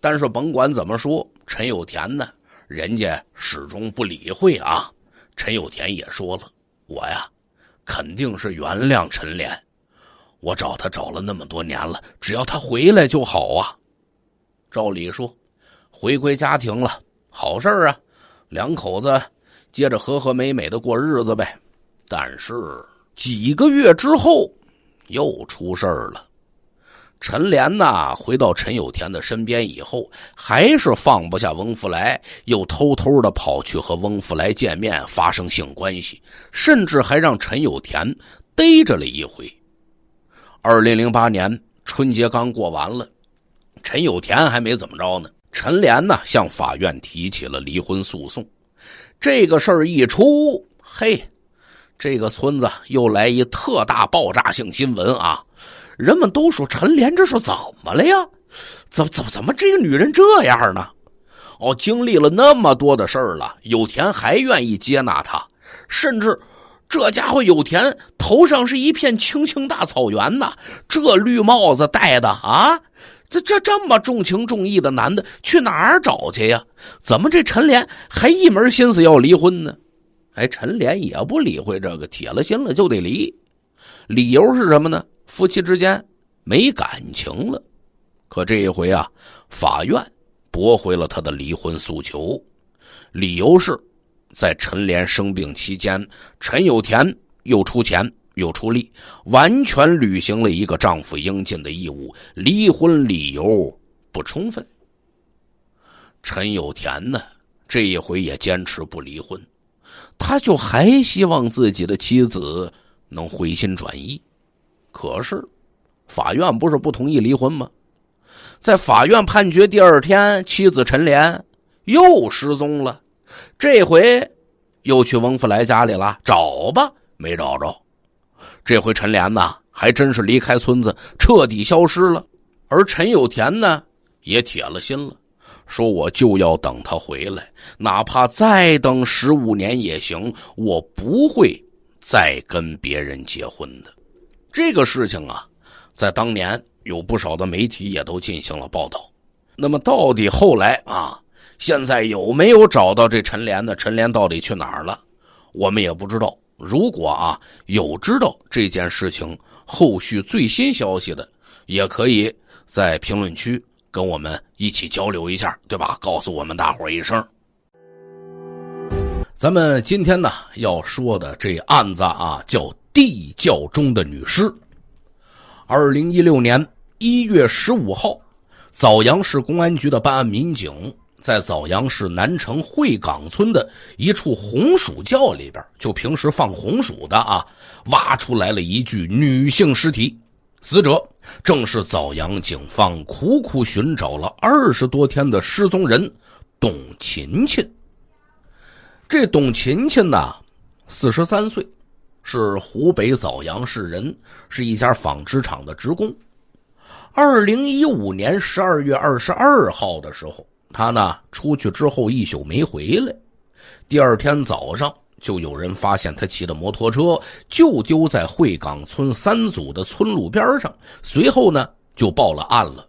但是甭管怎么说，陈有田呢，人家始终不理会啊。陈有田也说了，我呀，肯定是原谅陈莲。我找他找了那么多年了，只要他回来就好啊。照理说，回归家庭了，好事啊。两口子接着和和美美的过日子呗，但是几个月之后又出事儿了。陈莲呐回到陈有田的身边以后，还是放不下翁福来，又偷偷的跑去和翁福来见面，发生性关系，甚至还让陈有田逮着了一回。二零零八年春节刚过完了，陈有田还没怎么着呢。陈莲呢，向法院提起了离婚诉讼。这个事儿一出，嘿，这个村子又来一特大爆炸性新闻啊！人们都说陈莲这是怎么了呀？怎么怎么怎么这个女人这样呢？哦，经历了那么多的事儿了，有田还愿意接纳她，甚至这家伙有田头上是一片青青大草原呢，这绿帽子戴的啊！这这这么重情重义的男的去哪儿找去呀？怎么这陈莲还一门心思要离婚呢？哎，陈莲也不理会这个，铁了心了就得离。理由是什么呢？夫妻之间没感情了。可这一回啊，法院驳回了他的离婚诉求，理由是，在陈莲生病期间，陈有田又出钱。又出力，完全履行了一个丈夫应尽的义务。离婚理由不充分。陈有田呢，这一回也坚持不离婚，他就还希望自己的妻子能回心转意。可是，法院不是不同意离婚吗？在法院判决第二天，妻子陈莲又失踪了。这回又去翁福来家里了，找吧，没找着。这回陈莲呢，还真是离开村子，彻底消失了。而陈有田呢，也铁了心了，说我就要等他回来，哪怕再等十五年也行，我不会再跟别人结婚的。这个事情啊，在当年有不少的媒体也都进行了报道。那么到底后来啊，现在有没有找到这陈莲呢？陈莲到底去哪儿了？我们也不知道。如果啊有知道这件事情后续最新消息的，也可以在评论区跟我们一起交流一下，对吧？告诉我们大伙儿一声。咱们今天呢要说的这案子啊，叫地窖中的女尸。二零一六年一月十五号，枣阳市公安局的办案民警。在枣阳市南城会港村的一处红薯窖里边，就平时放红薯的啊，挖出来了一具女性尸体。死者正是枣阳警方苦苦寻找了二十多天的失踪人董琴琴。这董琴琴呢，四十三岁，是湖北枣阳市人，是一家纺织厂的职工。二零一五年十二月二十二号的时候。他呢，出去之后一宿没回来，第二天早上就有人发现他骑的摩托车就丢在会港村三组的村路边上，随后呢就报了案了。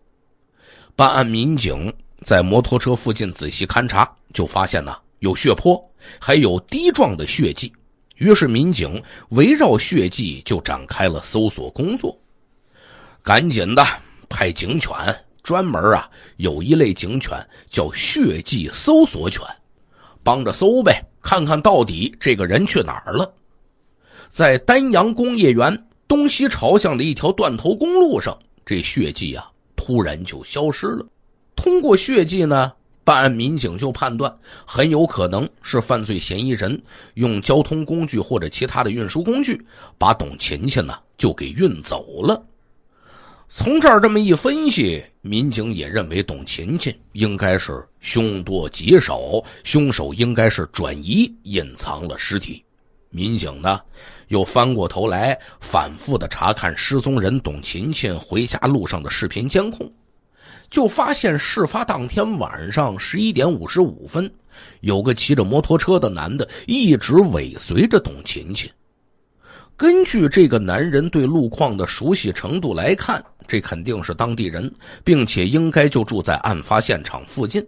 办案民警在摩托车附近仔细勘察，就发现呢有血泊，还有滴状的血迹。于是民警围绕血迹就展开了搜索工作，赶紧的派警犬。专门啊，有一类警犬叫血迹搜索犬，帮着搜呗，看看到底这个人去哪儿了。在丹阳工业园东西朝向的一条断头公路上，这血迹啊突然就消失了。通过血迹呢，办案民警就判断很有可能是犯罪嫌疑人用交通工具或者其他的运输工具把董琴琴呢就给运走了。从这儿这么一分析。民警也认为董琴琴应该是凶多吉少，凶手应该是转移隐藏了尸体。民警呢，又翻过头来反复的查看失踪人董琴琴回家路上的视频监控，就发现事发当天晚上十一点五十五分，有个骑着摩托车的男的一直尾随着董琴琴。根据这个男人对路况的熟悉程度来看，这肯定是当地人，并且应该就住在案发现场附近。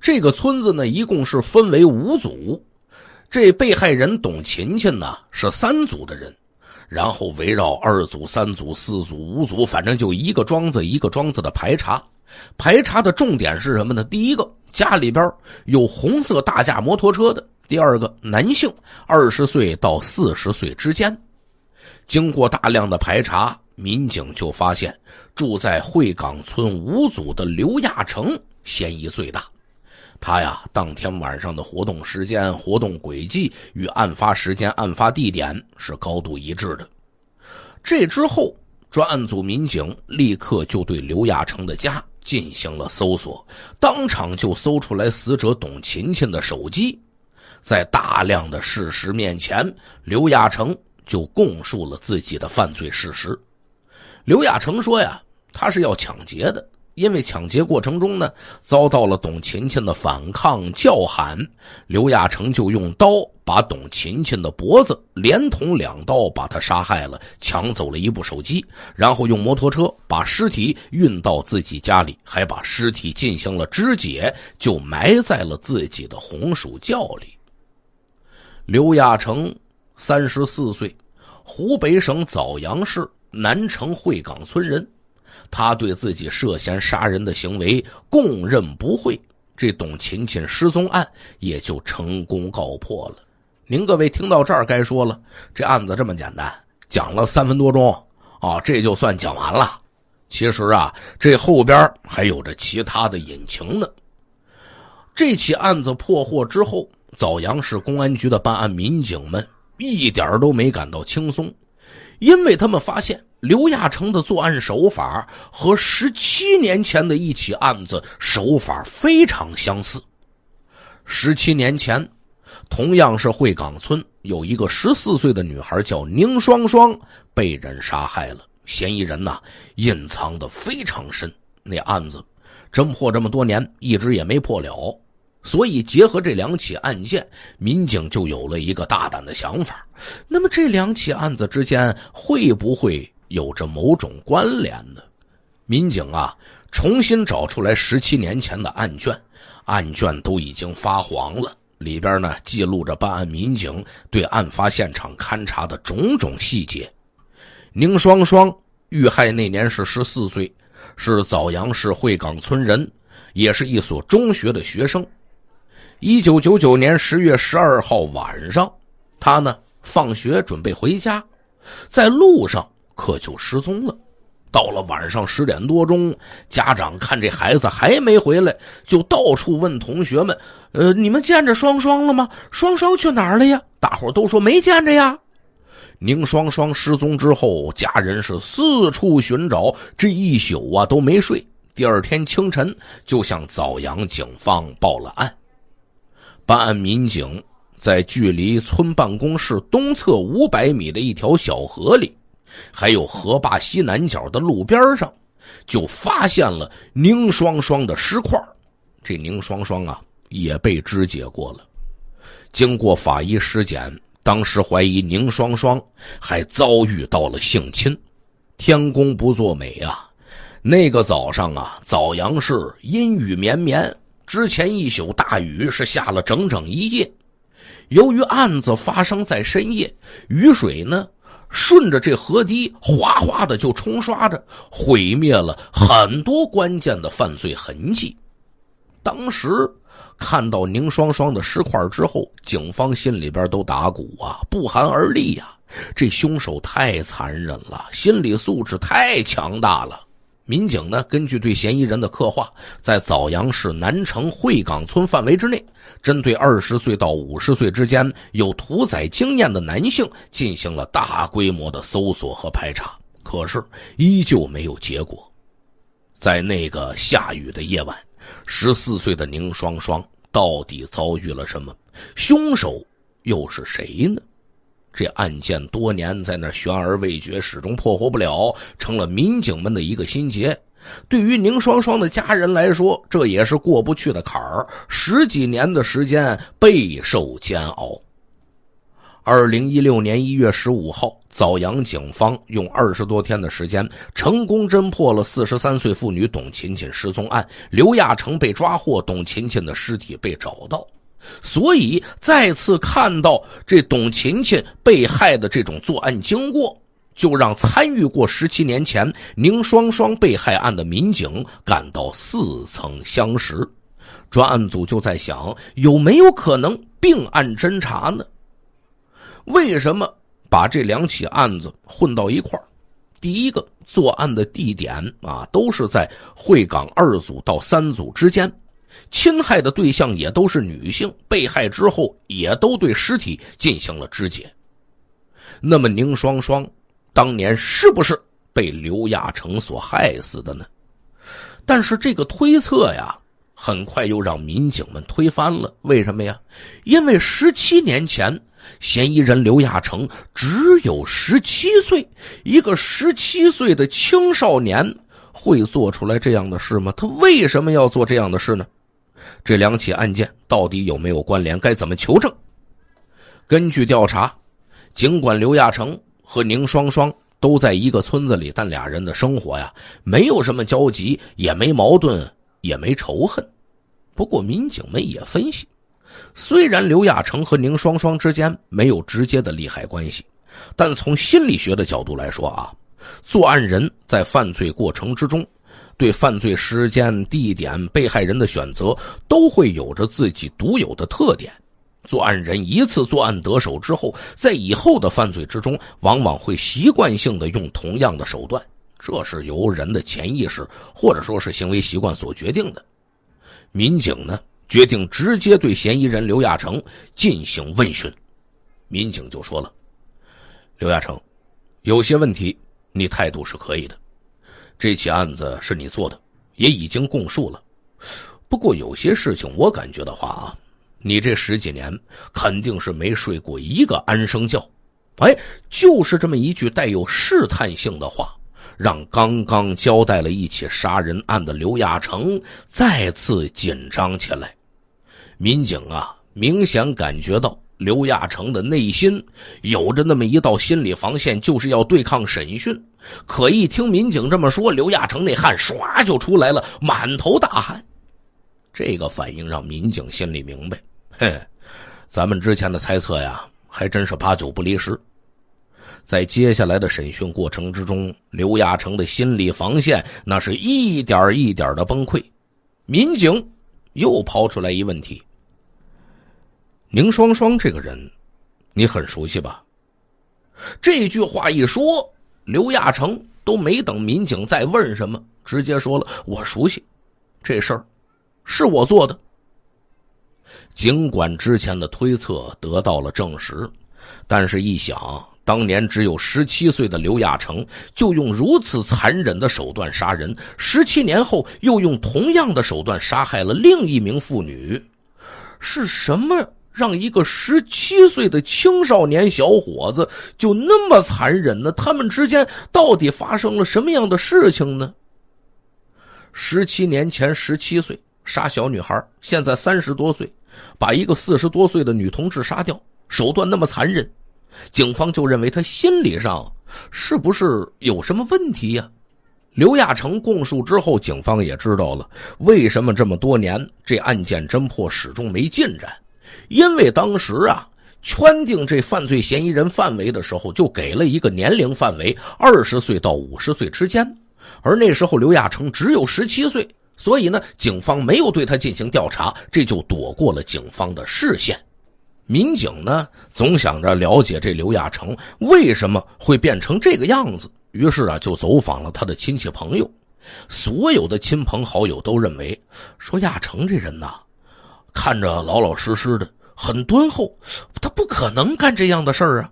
这个村子呢，一共是分为五组，这被害人董琴琴呢是三组的人，然后围绕二组、三组、四组、五组，反正就一个庄子一个庄子的排查。排查的重点是什么呢？第一个，家里边有红色大架摩托车的；第二个，男性，二十岁到四十岁之间。经过大量的排查，民警就发现住在会港村五组的刘亚成嫌疑最大。他呀，当天晚上的活动时间、活动轨迹与案发时间、案发地点是高度一致的。这之后，专案组民警立刻就对刘亚成的家进行了搜索，当场就搜出来死者董琴琴的手机。在大量的事实面前，刘亚成。就供述了自己的犯罪事实。刘亚成说：“呀，他是要抢劫的，因为抢劫过程中呢，遭到了董琴琴的反抗叫喊，刘亚成就用刀把董琴琴的脖子连捅两刀，把他杀害了，抢走了一部手机，然后用摩托车把尸体运到自己家里，还把尸体进行了肢解，就埋在了自己的红薯窖里。”刘亚成。三十四岁，湖北省枣阳市南城会港村人，他对自己涉嫌杀人的行为供认不讳，这董琴琴失踪案也就成功告破了。您各位听到这儿该说了，这案子这么简单，讲了三分多钟啊，这就算讲完了。其实啊，这后边还有着其他的隐情呢。这起案子破获之后，枣阳市公安局的办案民警们。一点都没感到轻松，因为他们发现刘亚成的作案手法和十七年前的一起案子手法非常相似。十七年前，同样是会港村，有一个十四岁的女孩叫宁双双被人杀害了，嫌疑人呢隐藏的非常深，那案子侦破这么多年，一直也没破了。所以，结合这两起案件，民警就有了一个大胆的想法。那么，这两起案子之间会不会有着某种关联呢？民警啊，重新找出来十七年前的案卷，案卷都已经发黄了，里边呢记录着办案民警对案发现场勘查的种种细节。宁双双遇害那年是十四岁，是枣阳市会港村人，也是一所中学的学生。一九九九年十月十二号晚上，他呢放学准备回家，在路上可就失踪了。到了晚上十点多钟，家长看这孩子还没回来，就到处问同学们：“呃，你们见着双双了吗？双双去哪儿了呀？”大伙都说没见着呀。宁双双失踪之后，家人是四处寻找，这一宿啊都没睡。第二天清晨，就向枣阳警方报了案。办案民警在距离村办公室东侧五百米的一条小河里，还有河坝西南角的路边上，就发现了宁双双的尸块。这宁双双啊，也被肢解过了。经过法医尸检，当时怀疑宁双双还遭遇到了性侵。天公不作美啊，那个早上啊，枣阳市阴雨绵绵。之前一宿大雨是下了整整一夜，由于案子发生在深夜，雨水呢顺着这河堤哗哗的就冲刷着，毁灭了很多关键的犯罪痕迹。当时看到宁双双的尸块之后，警方心里边都打鼓啊，不寒而栗呀！这凶手太残忍了，心理素质太强大了。民警呢，根据对嫌疑人的刻画，在枣阳市南城会港村范围之内，针对二十岁到五十岁之间有屠宰经验的男性进行了大规模的搜索和排查，可是依旧没有结果。在那个下雨的夜晚，十四岁的宁双双到底遭遇了什么？凶手又是谁呢？这案件多年在那悬而未决，始终破获不了，成了民警们的一个心结。对于宁双双的家人来说，这也是过不去的坎儿。十几年的时间，备受煎熬。二零一六年一月十五号，枣阳警方用二十多天的时间，成功侦破了四十三岁妇女董琴琴失踪案。刘亚成被抓获，董琴琴的尸体被找到。所以，再次看到这董琴琴被害的这种作案经过，就让参与过十七年前宁双双被害案的民警感到似曾相识。专案组就在想，有没有可能并案侦查呢？为什么把这两起案子混到一块第一个作案的地点啊，都是在会港二组到三组之间。侵害的对象也都是女性，被害之后也都对尸体进行了肢解。那么宁双双当年是不是被刘亚成所害死的呢？但是这个推测呀，很快又让民警们推翻了。为什么呀？因为十七年前，嫌疑人刘亚成只有十七岁，一个十七岁的青少年会做出来这样的事吗？他为什么要做这样的事呢？这两起案件到底有没有关联？该怎么求证？根据调查，尽管刘亚成和宁双双都在一个村子里，但俩人的生活呀，没有什么交集，也没矛盾，也没仇恨。不过民警们也分析，虽然刘亚成和宁双双之间没有直接的利害关系，但从心理学的角度来说啊，作案人在犯罪过程之中。对犯罪时间、地点、被害人的选择，都会有着自己独有的特点。作案人一次作案得手之后，在以后的犯罪之中，往往会习惯性的用同样的手段，这是由人的潜意识或者说是行为习惯所决定的。民警呢，决定直接对嫌疑人刘亚成进行问询。民警就说了：“刘亚成，有些问题你态度是可以的。”这起案子是你做的，也已经供述了。不过有些事情，我感觉的话啊，你这十几年肯定是没睡过一个安生觉。哎，就是这么一句带有试探性的话，让刚刚交代了一起杀人案的刘亚成再次紧张起来。民警啊，明显感觉到。刘亚成的内心有着那么一道心理防线，就是要对抗审讯。可一听民警这么说，刘亚成那汗唰就出来了，满头大汗。这个反应让民警心里明白：，哼，咱们之前的猜测呀，还真是八九不离十。在接下来的审讯过程之中，刘亚成的心理防线那是一点一点的崩溃。民警又抛出来一问题。宁双双这个人，你很熟悉吧？这句话一说，刘亚成都没等民警再问什么，直接说了：“我熟悉，这事儿是我做的。”尽管之前的推测得到了证实，但是一想，当年只有十七岁的刘亚成就用如此残忍的手段杀人，十七年后又用同样的手段杀害了另一名妇女，是什么？让一个十七岁的青少年小伙子就那么残忍呢？他们之间到底发生了什么样的事情呢？十七年前，十七岁杀小女孩，现在三十多岁，把一个四十多岁的女同志杀掉，手段那么残忍，警方就认为他心理上是不是有什么问题呀？刘亚成供述之后，警方也知道了为什么这么多年这案件侦破始终没进展。因为当时啊，圈定这犯罪嫌疑人范围的时候，就给了一个年龄范围，二十岁到五十岁之间，而那时候刘亚成只有十七岁，所以呢，警方没有对他进行调查，这就躲过了警方的视线。民警呢，总想着了解这刘亚成为什么会变成这个样子，于是啊，就走访了他的亲戚朋友，所有的亲朋好友都认为，说亚成这人呢。看着老老实实的，很敦厚，他不可能干这样的事儿啊！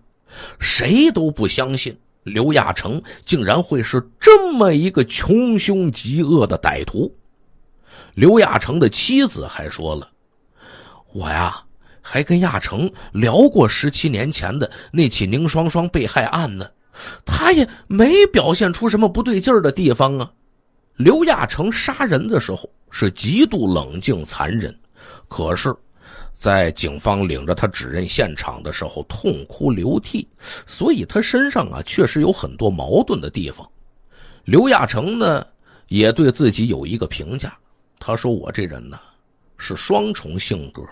谁都不相信刘亚成竟然会是这么一个穷凶极恶的歹徒。刘亚成的妻子还说了：“我呀，还跟亚成聊过十七年前的那起宁双双被害案呢，他也没表现出什么不对劲儿的地方啊。”刘亚成杀人的时候是极度冷静、残忍。可是，在警方领着他指认现场的时候，痛哭流涕，所以他身上啊确实有很多矛盾的地方。刘亚成呢也对自己有一个评价，他说：“我这人呢是双重性格。”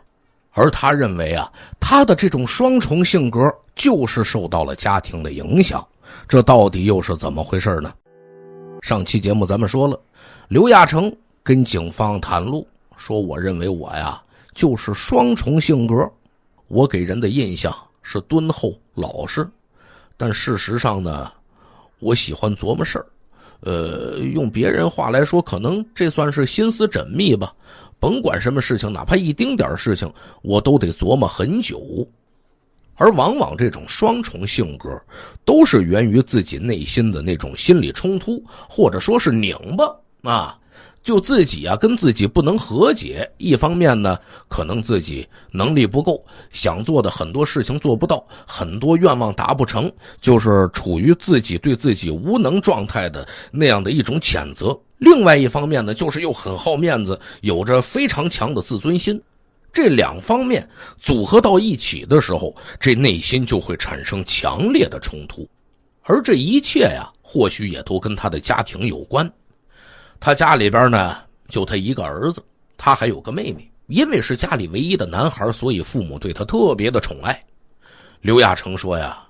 而他认为啊，他的这种双重性格就是受到了家庭的影响。这到底又是怎么回事呢？上期节目咱们说了，刘亚成跟警方袒露说：“我认为我呀。”就是双重性格，我给人的印象是敦厚老实，但事实上呢，我喜欢琢磨事儿，呃，用别人话来说，可能这算是心思缜密吧。甭管什么事情，哪怕一丁点儿事情，我都得琢磨很久。而往往这种双重性格，都是源于自己内心的那种心理冲突，或者说是拧巴啊。就自己啊，跟自己不能和解。一方面呢，可能自己能力不够，想做的很多事情做不到，很多愿望达不成，就是处于自己对自己无能状态的那样的一种谴责。另外一方面呢，就是又很好面子，有着非常强的自尊心。这两方面组合到一起的时候，这内心就会产生强烈的冲突。而这一切呀，或许也都跟他的家庭有关。他家里边呢，就他一个儿子，他还有个妹妹。因为是家里唯一的男孩，所以父母对他特别的宠爱。刘亚成说呀，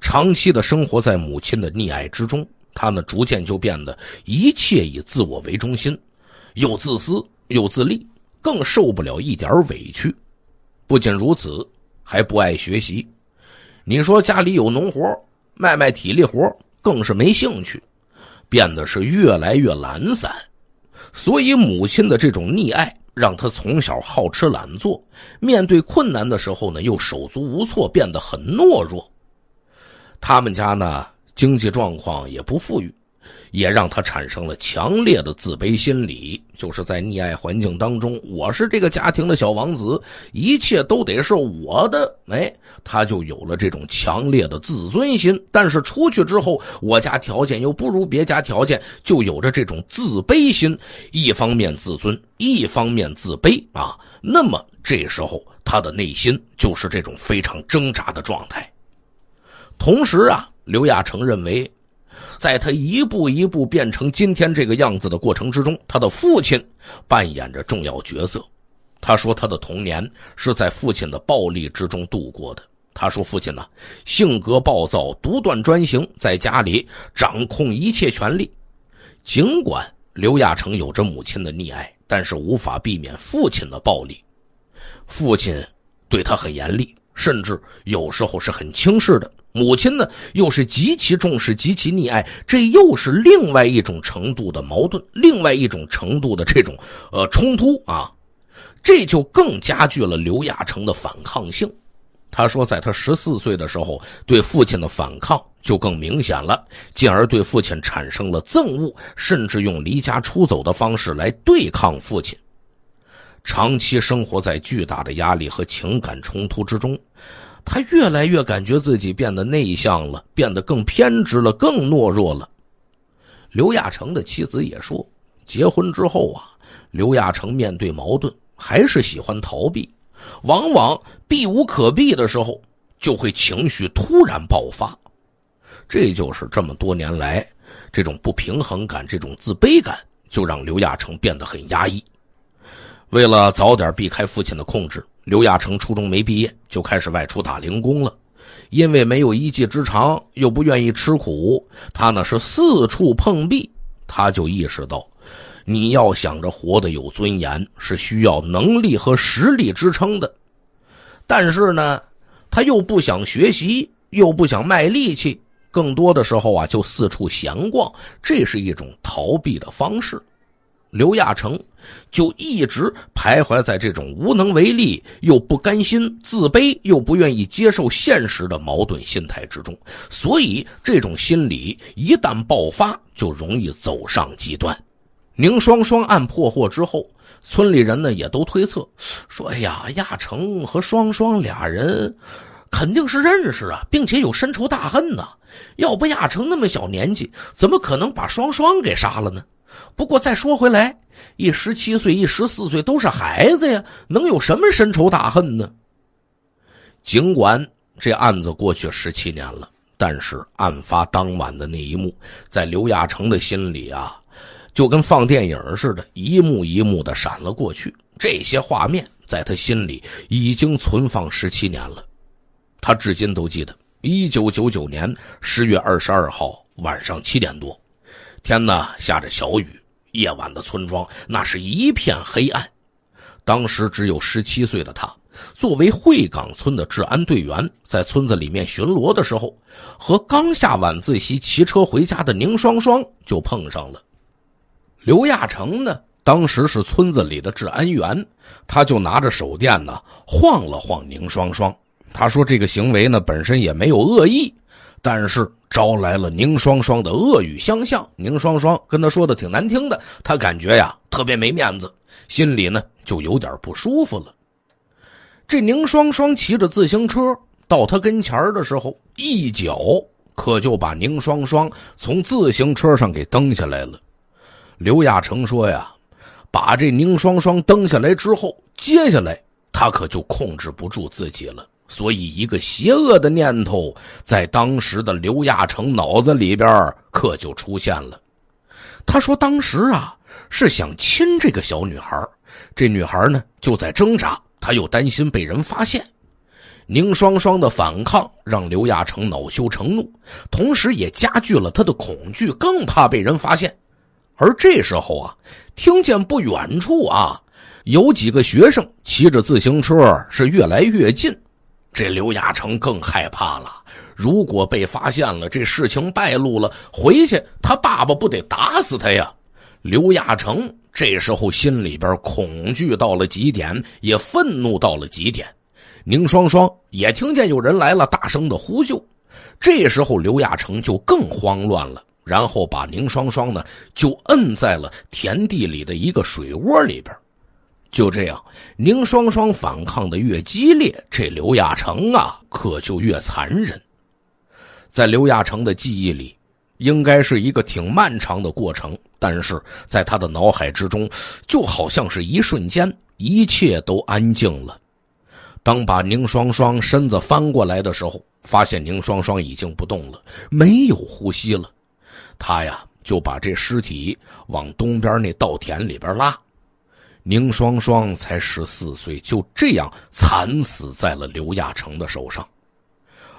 长期的生活在母亲的溺爱之中，他呢逐渐就变得一切以自我为中心，又自私又自立，更受不了一点委屈。不仅如此，还不爱学习。你说家里有农活，卖卖体力活，更是没兴趣。变得是越来越懒散，所以母亲的这种溺爱，让他从小好吃懒做。面对困难的时候呢，又手足无措，变得很懦弱。他们家呢，经济状况也不富裕。也让他产生了强烈的自卑心理，就是在溺爱环境当中，我是这个家庭的小王子，一切都得是我的。哎，他就有了这种强烈的自尊心。但是出去之后，我家条件又不如别家条件，就有着这种自卑心。一方面自尊，一方面自卑啊。那么这时候他的内心就是这种非常挣扎的状态。同时啊，刘亚成认为。在他一步一步变成今天这个样子的过程之中，他的父亲扮演着重要角色。他说，他的童年是在父亲的暴力之中度过的。他说，父亲呢，性格暴躁，独断专行，在家里掌控一切权力。尽管刘亚成有着母亲的溺爱，但是无法避免父亲的暴力。父亲对他很严厉，甚至有时候是很轻视的。母亲呢，又是极其重视、极其溺爱，这又是另外一种程度的矛盾，另外一种程度的这种呃冲突啊，这就更加剧了刘亚成的反抗性。他说，在他十四岁的时候，对父亲的反抗就更明显了，进而对父亲产生了憎恶，甚至用离家出走的方式来对抗父亲。长期生活在巨大的压力和情感冲突之中。他越来越感觉自己变得内向了，变得更偏执了，更懦弱了。刘亚成的妻子也说，结婚之后啊，刘亚成面对矛盾还是喜欢逃避，往往避无可避的时候，就会情绪突然爆发。这就是这么多年来这种不平衡感、这种自卑感，就让刘亚成变得很压抑。为了早点避开父亲的控制。刘亚成初中没毕业就开始外出打零工了，因为没有一技之长，又不愿意吃苦，他呢是四处碰壁。他就意识到，你要想着活得有尊严，是需要能力和实力支撑的。但是呢，他又不想学习，又不想卖力气，更多的时候啊，就四处闲逛，这是一种逃避的方式。刘亚成就一直徘徊在这种无能为力又不甘心、自卑又不愿意接受现实的矛盾心态之中，所以这种心理一旦爆发，就容易走上极端。宁双双案破获之后，村里人呢也都推测说：“哎呀，亚成和双双俩人肯定是认识啊，并且有深仇大恨呢。要不亚成那么小年纪，怎么可能把双双给杀了呢？”不过再说回来，一十七岁，一十四岁，都是孩子呀，能有什么深仇大恨呢？尽管这案子过去十七年了，但是案发当晚的那一幕，在刘亚成的心里啊，就跟放电影似的，一幕一幕的闪了过去。这些画面在他心里已经存放十七年了，他至今都记得：一九九九年十月二十二号晚上七点多。天呢，下着小雨，夜晚的村庄那是一片黑暗。当时只有十七岁的他，作为会港村的治安队员，在村子里面巡逻的时候，和刚下晚自习骑车回家的宁双双就碰上了。刘亚成呢，当时是村子里的治安员，他就拿着手电呢晃了晃宁双双，他说：“这个行为呢，本身也没有恶意。”但是招来了宁双双的恶语相向，宁双双跟他说的挺难听的，他感觉呀特别没面子，心里呢就有点不舒服了。这宁双双骑着自行车到他跟前的时候，一脚可就把宁双双从自行车上给蹬下来了。刘亚成说呀，把这宁双双蹬下来之后，接下来他可就控制不住自己了。所以，一个邪恶的念头在当时的刘亚成脑子里边可就出现了。他说：“当时啊，是想亲这个小女孩，这女孩呢就在挣扎，他又担心被人发现。宁双双的反抗让刘亚成恼羞成怒，同时也加剧了他的恐惧，更怕被人发现。而这时候啊，听见不远处啊，有几个学生骑着自行车是越来越近。”这刘亚成更害怕了，如果被发现了，这事情败露了，回去他爸爸不得打死他呀！刘亚成这时候心里边恐惧到了极点，也愤怒到了极点。宁双双也听见有人来了，大声的呼救。这时候刘亚成就更慌乱了，然后把宁双双呢就摁在了田地里的一个水窝里边。就这样，宁双双反抗的越激烈，这刘亚成啊可就越残忍。在刘亚成的记忆里，应该是一个挺漫长的过程，但是在他的脑海之中，就好像是一瞬间，一切都安静了。当把宁双双身子翻过来的时候，发现宁双双已经不动了，没有呼吸了。他呀，就把这尸体往东边那稻田里边拉。宁双双才十四岁，就这样惨死在了刘亚成的手上。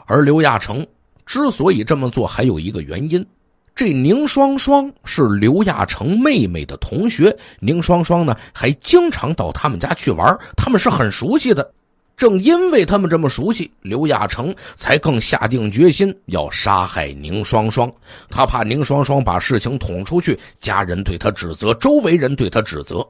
而刘亚成之所以这么做，还有一个原因：这宁双双是刘亚成妹妹的同学，宁双双呢还经常到他们家去玩，他们是很熟悉的。正因为他们这么熟悉，刘亚成才更下定决心要杀害宁双双。他怕宁双双把事情捅出去，家人对他指责，周围人对他指责。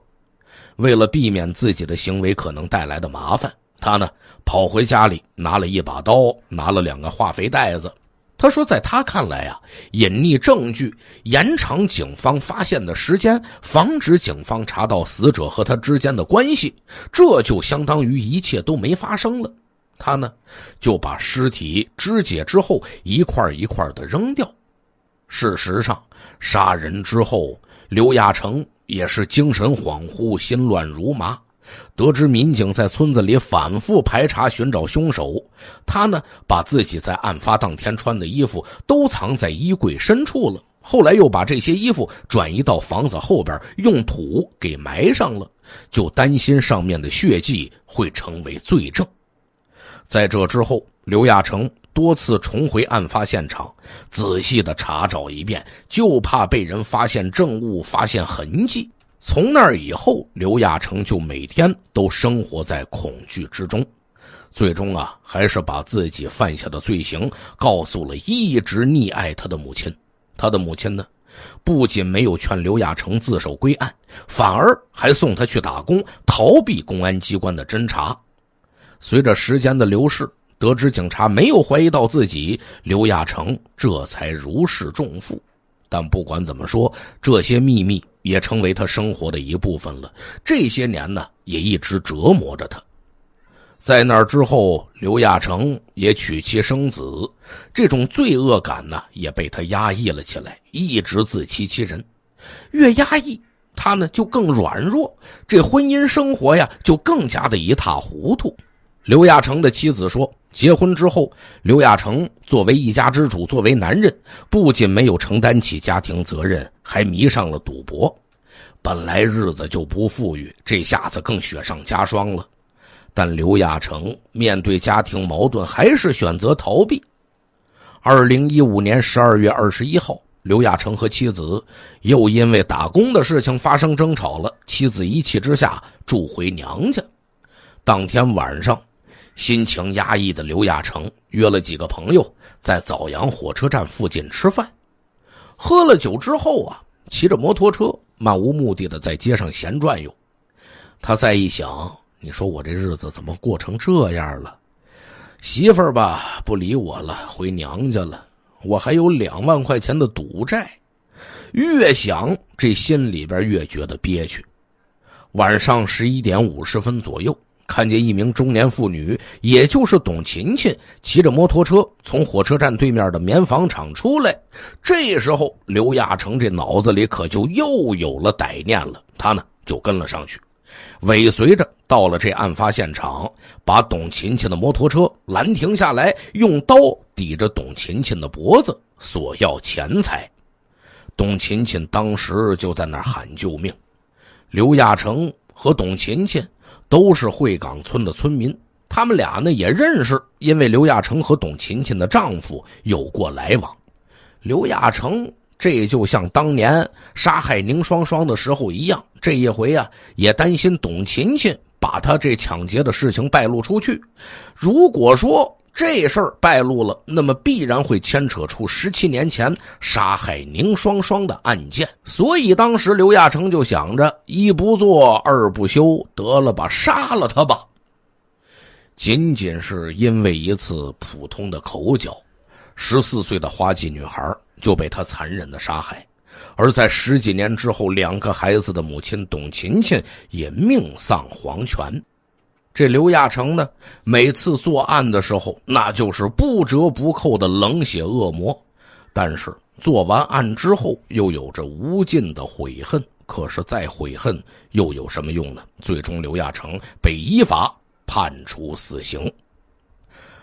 为了避免自己的行为可能带来的麻烦，他呢跑回家里拿了一把刀，拿了两个化肥袋子。他说，在他看来啊，隐匿证据，延长警方发现的时间，防止警方查到死者和他之间的关系，这就相当于一切都没发生了。他呢就把尸体肢解之后一块一块的扔掉。事实上，杀人之后，刘亚成。也是精神恍惚，心乱如麻。得知民警在村子里反复排查寻找凶手，他呢，把自己在案发当天穿的衣服都藏在衣柜深处了。后来又把这些衣服转移到房子后边，用土给埋上了，就担心上面的血迹会成为罪证。在这之后，刘亚成。多次重回案发现场，仔细的查找一遍，就怕被人发现证物、发现痕迹。从那以后，刘亚成就每天都生活在恐惧之中。最终啊，还是把自己犯下的罪行告诉了一直溺爱他的母亲。他的母亲呢，不仅没有劝刘亚成自首归案，反而还送他去打工，逃避公安机关的侦查。随着时间的流逝。得知警察没有怀疑到自己，刘亚成这才如释重负。但不管怎么说，这些秘密也成为他生活的一部分了。这些年呢，也一直折磨着他。在那之后，刘亚成也娶妻生子，这种罪恶感呢，也被他压抑了起来，一直自欺欺人。越压抑，他呢就更软弱，这婚姻生活呀，就更加的一塌糊涂。刘亚成的妻子说：“结婚之后，刘亚成作为一家之主，作为男人，不仅没有承担起家庭责任，还迷上了赌博。本来日子就不富裕，这下子更雪上加霜了。但刘亚成面对家庭矛盾，还是选择逃避。二零一五年十二月二十一号，刘亚成和妻子又因为打工的事情发生争吵了。妻子一气之下住回娘家。当天晚上。”心情压抑的刘亚成约了几个朋友在枣阳火车站附近吃饭，喝了酒之后啊，骑着摩托车漫无目的的在街上闲转悠。他再一想，你说我这日子怎么过成这样了？媳妇儿吧不理我了，回娘家了。我还有两万块钱的赌债，越想这心里边越觉得憋屈。晚上十一点五十分左右。看见一名中年妇女，也就是董琴琴，骑着摩托车从火车站对面的棉纺厂出来。这时候，刘亚成这脑子里可就又有了歹念了。他呢就跟了上去，尾随着到了这案发现场，把董琴琴的摩托车拦停下来，用刀抵着董琴琴的脖子索要钱财。董琴琴当时就在那喊救命。刘亚成和董琴琴。都是会港村的村民，他们俩呢也认识，因为刘亚成和董琴琴的丈夫有过来往。刘亚成这就像当年杀害宁双双的时候一样，这一回啊也担心董琴琴把他这抢劫的事情败露出去。如果说，这事儿败露了，那么必然会牵扯出十七年前杀害宁双双的案件。所以当时刘亚成就想着，一不做二不休，得了吧，杀了他吧。仅仅是因为一次普通的口角，十四岁的花季女孩就被他残忍的杀害，而在十几年之后，两个孩子的母亲董琴琴也命丧黄泉。这刘亚成呢，每次作案的时候，那就是不折不扣的冷血恶魔。但是做完案之后，又有着无尽的悔恨。可是再悔恨又有什么用呢？最终，刘亚成被依法判处死刑。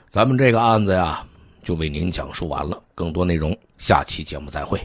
咱们这个案子呀，就为您讲述完了。更多内容，下期节目再会。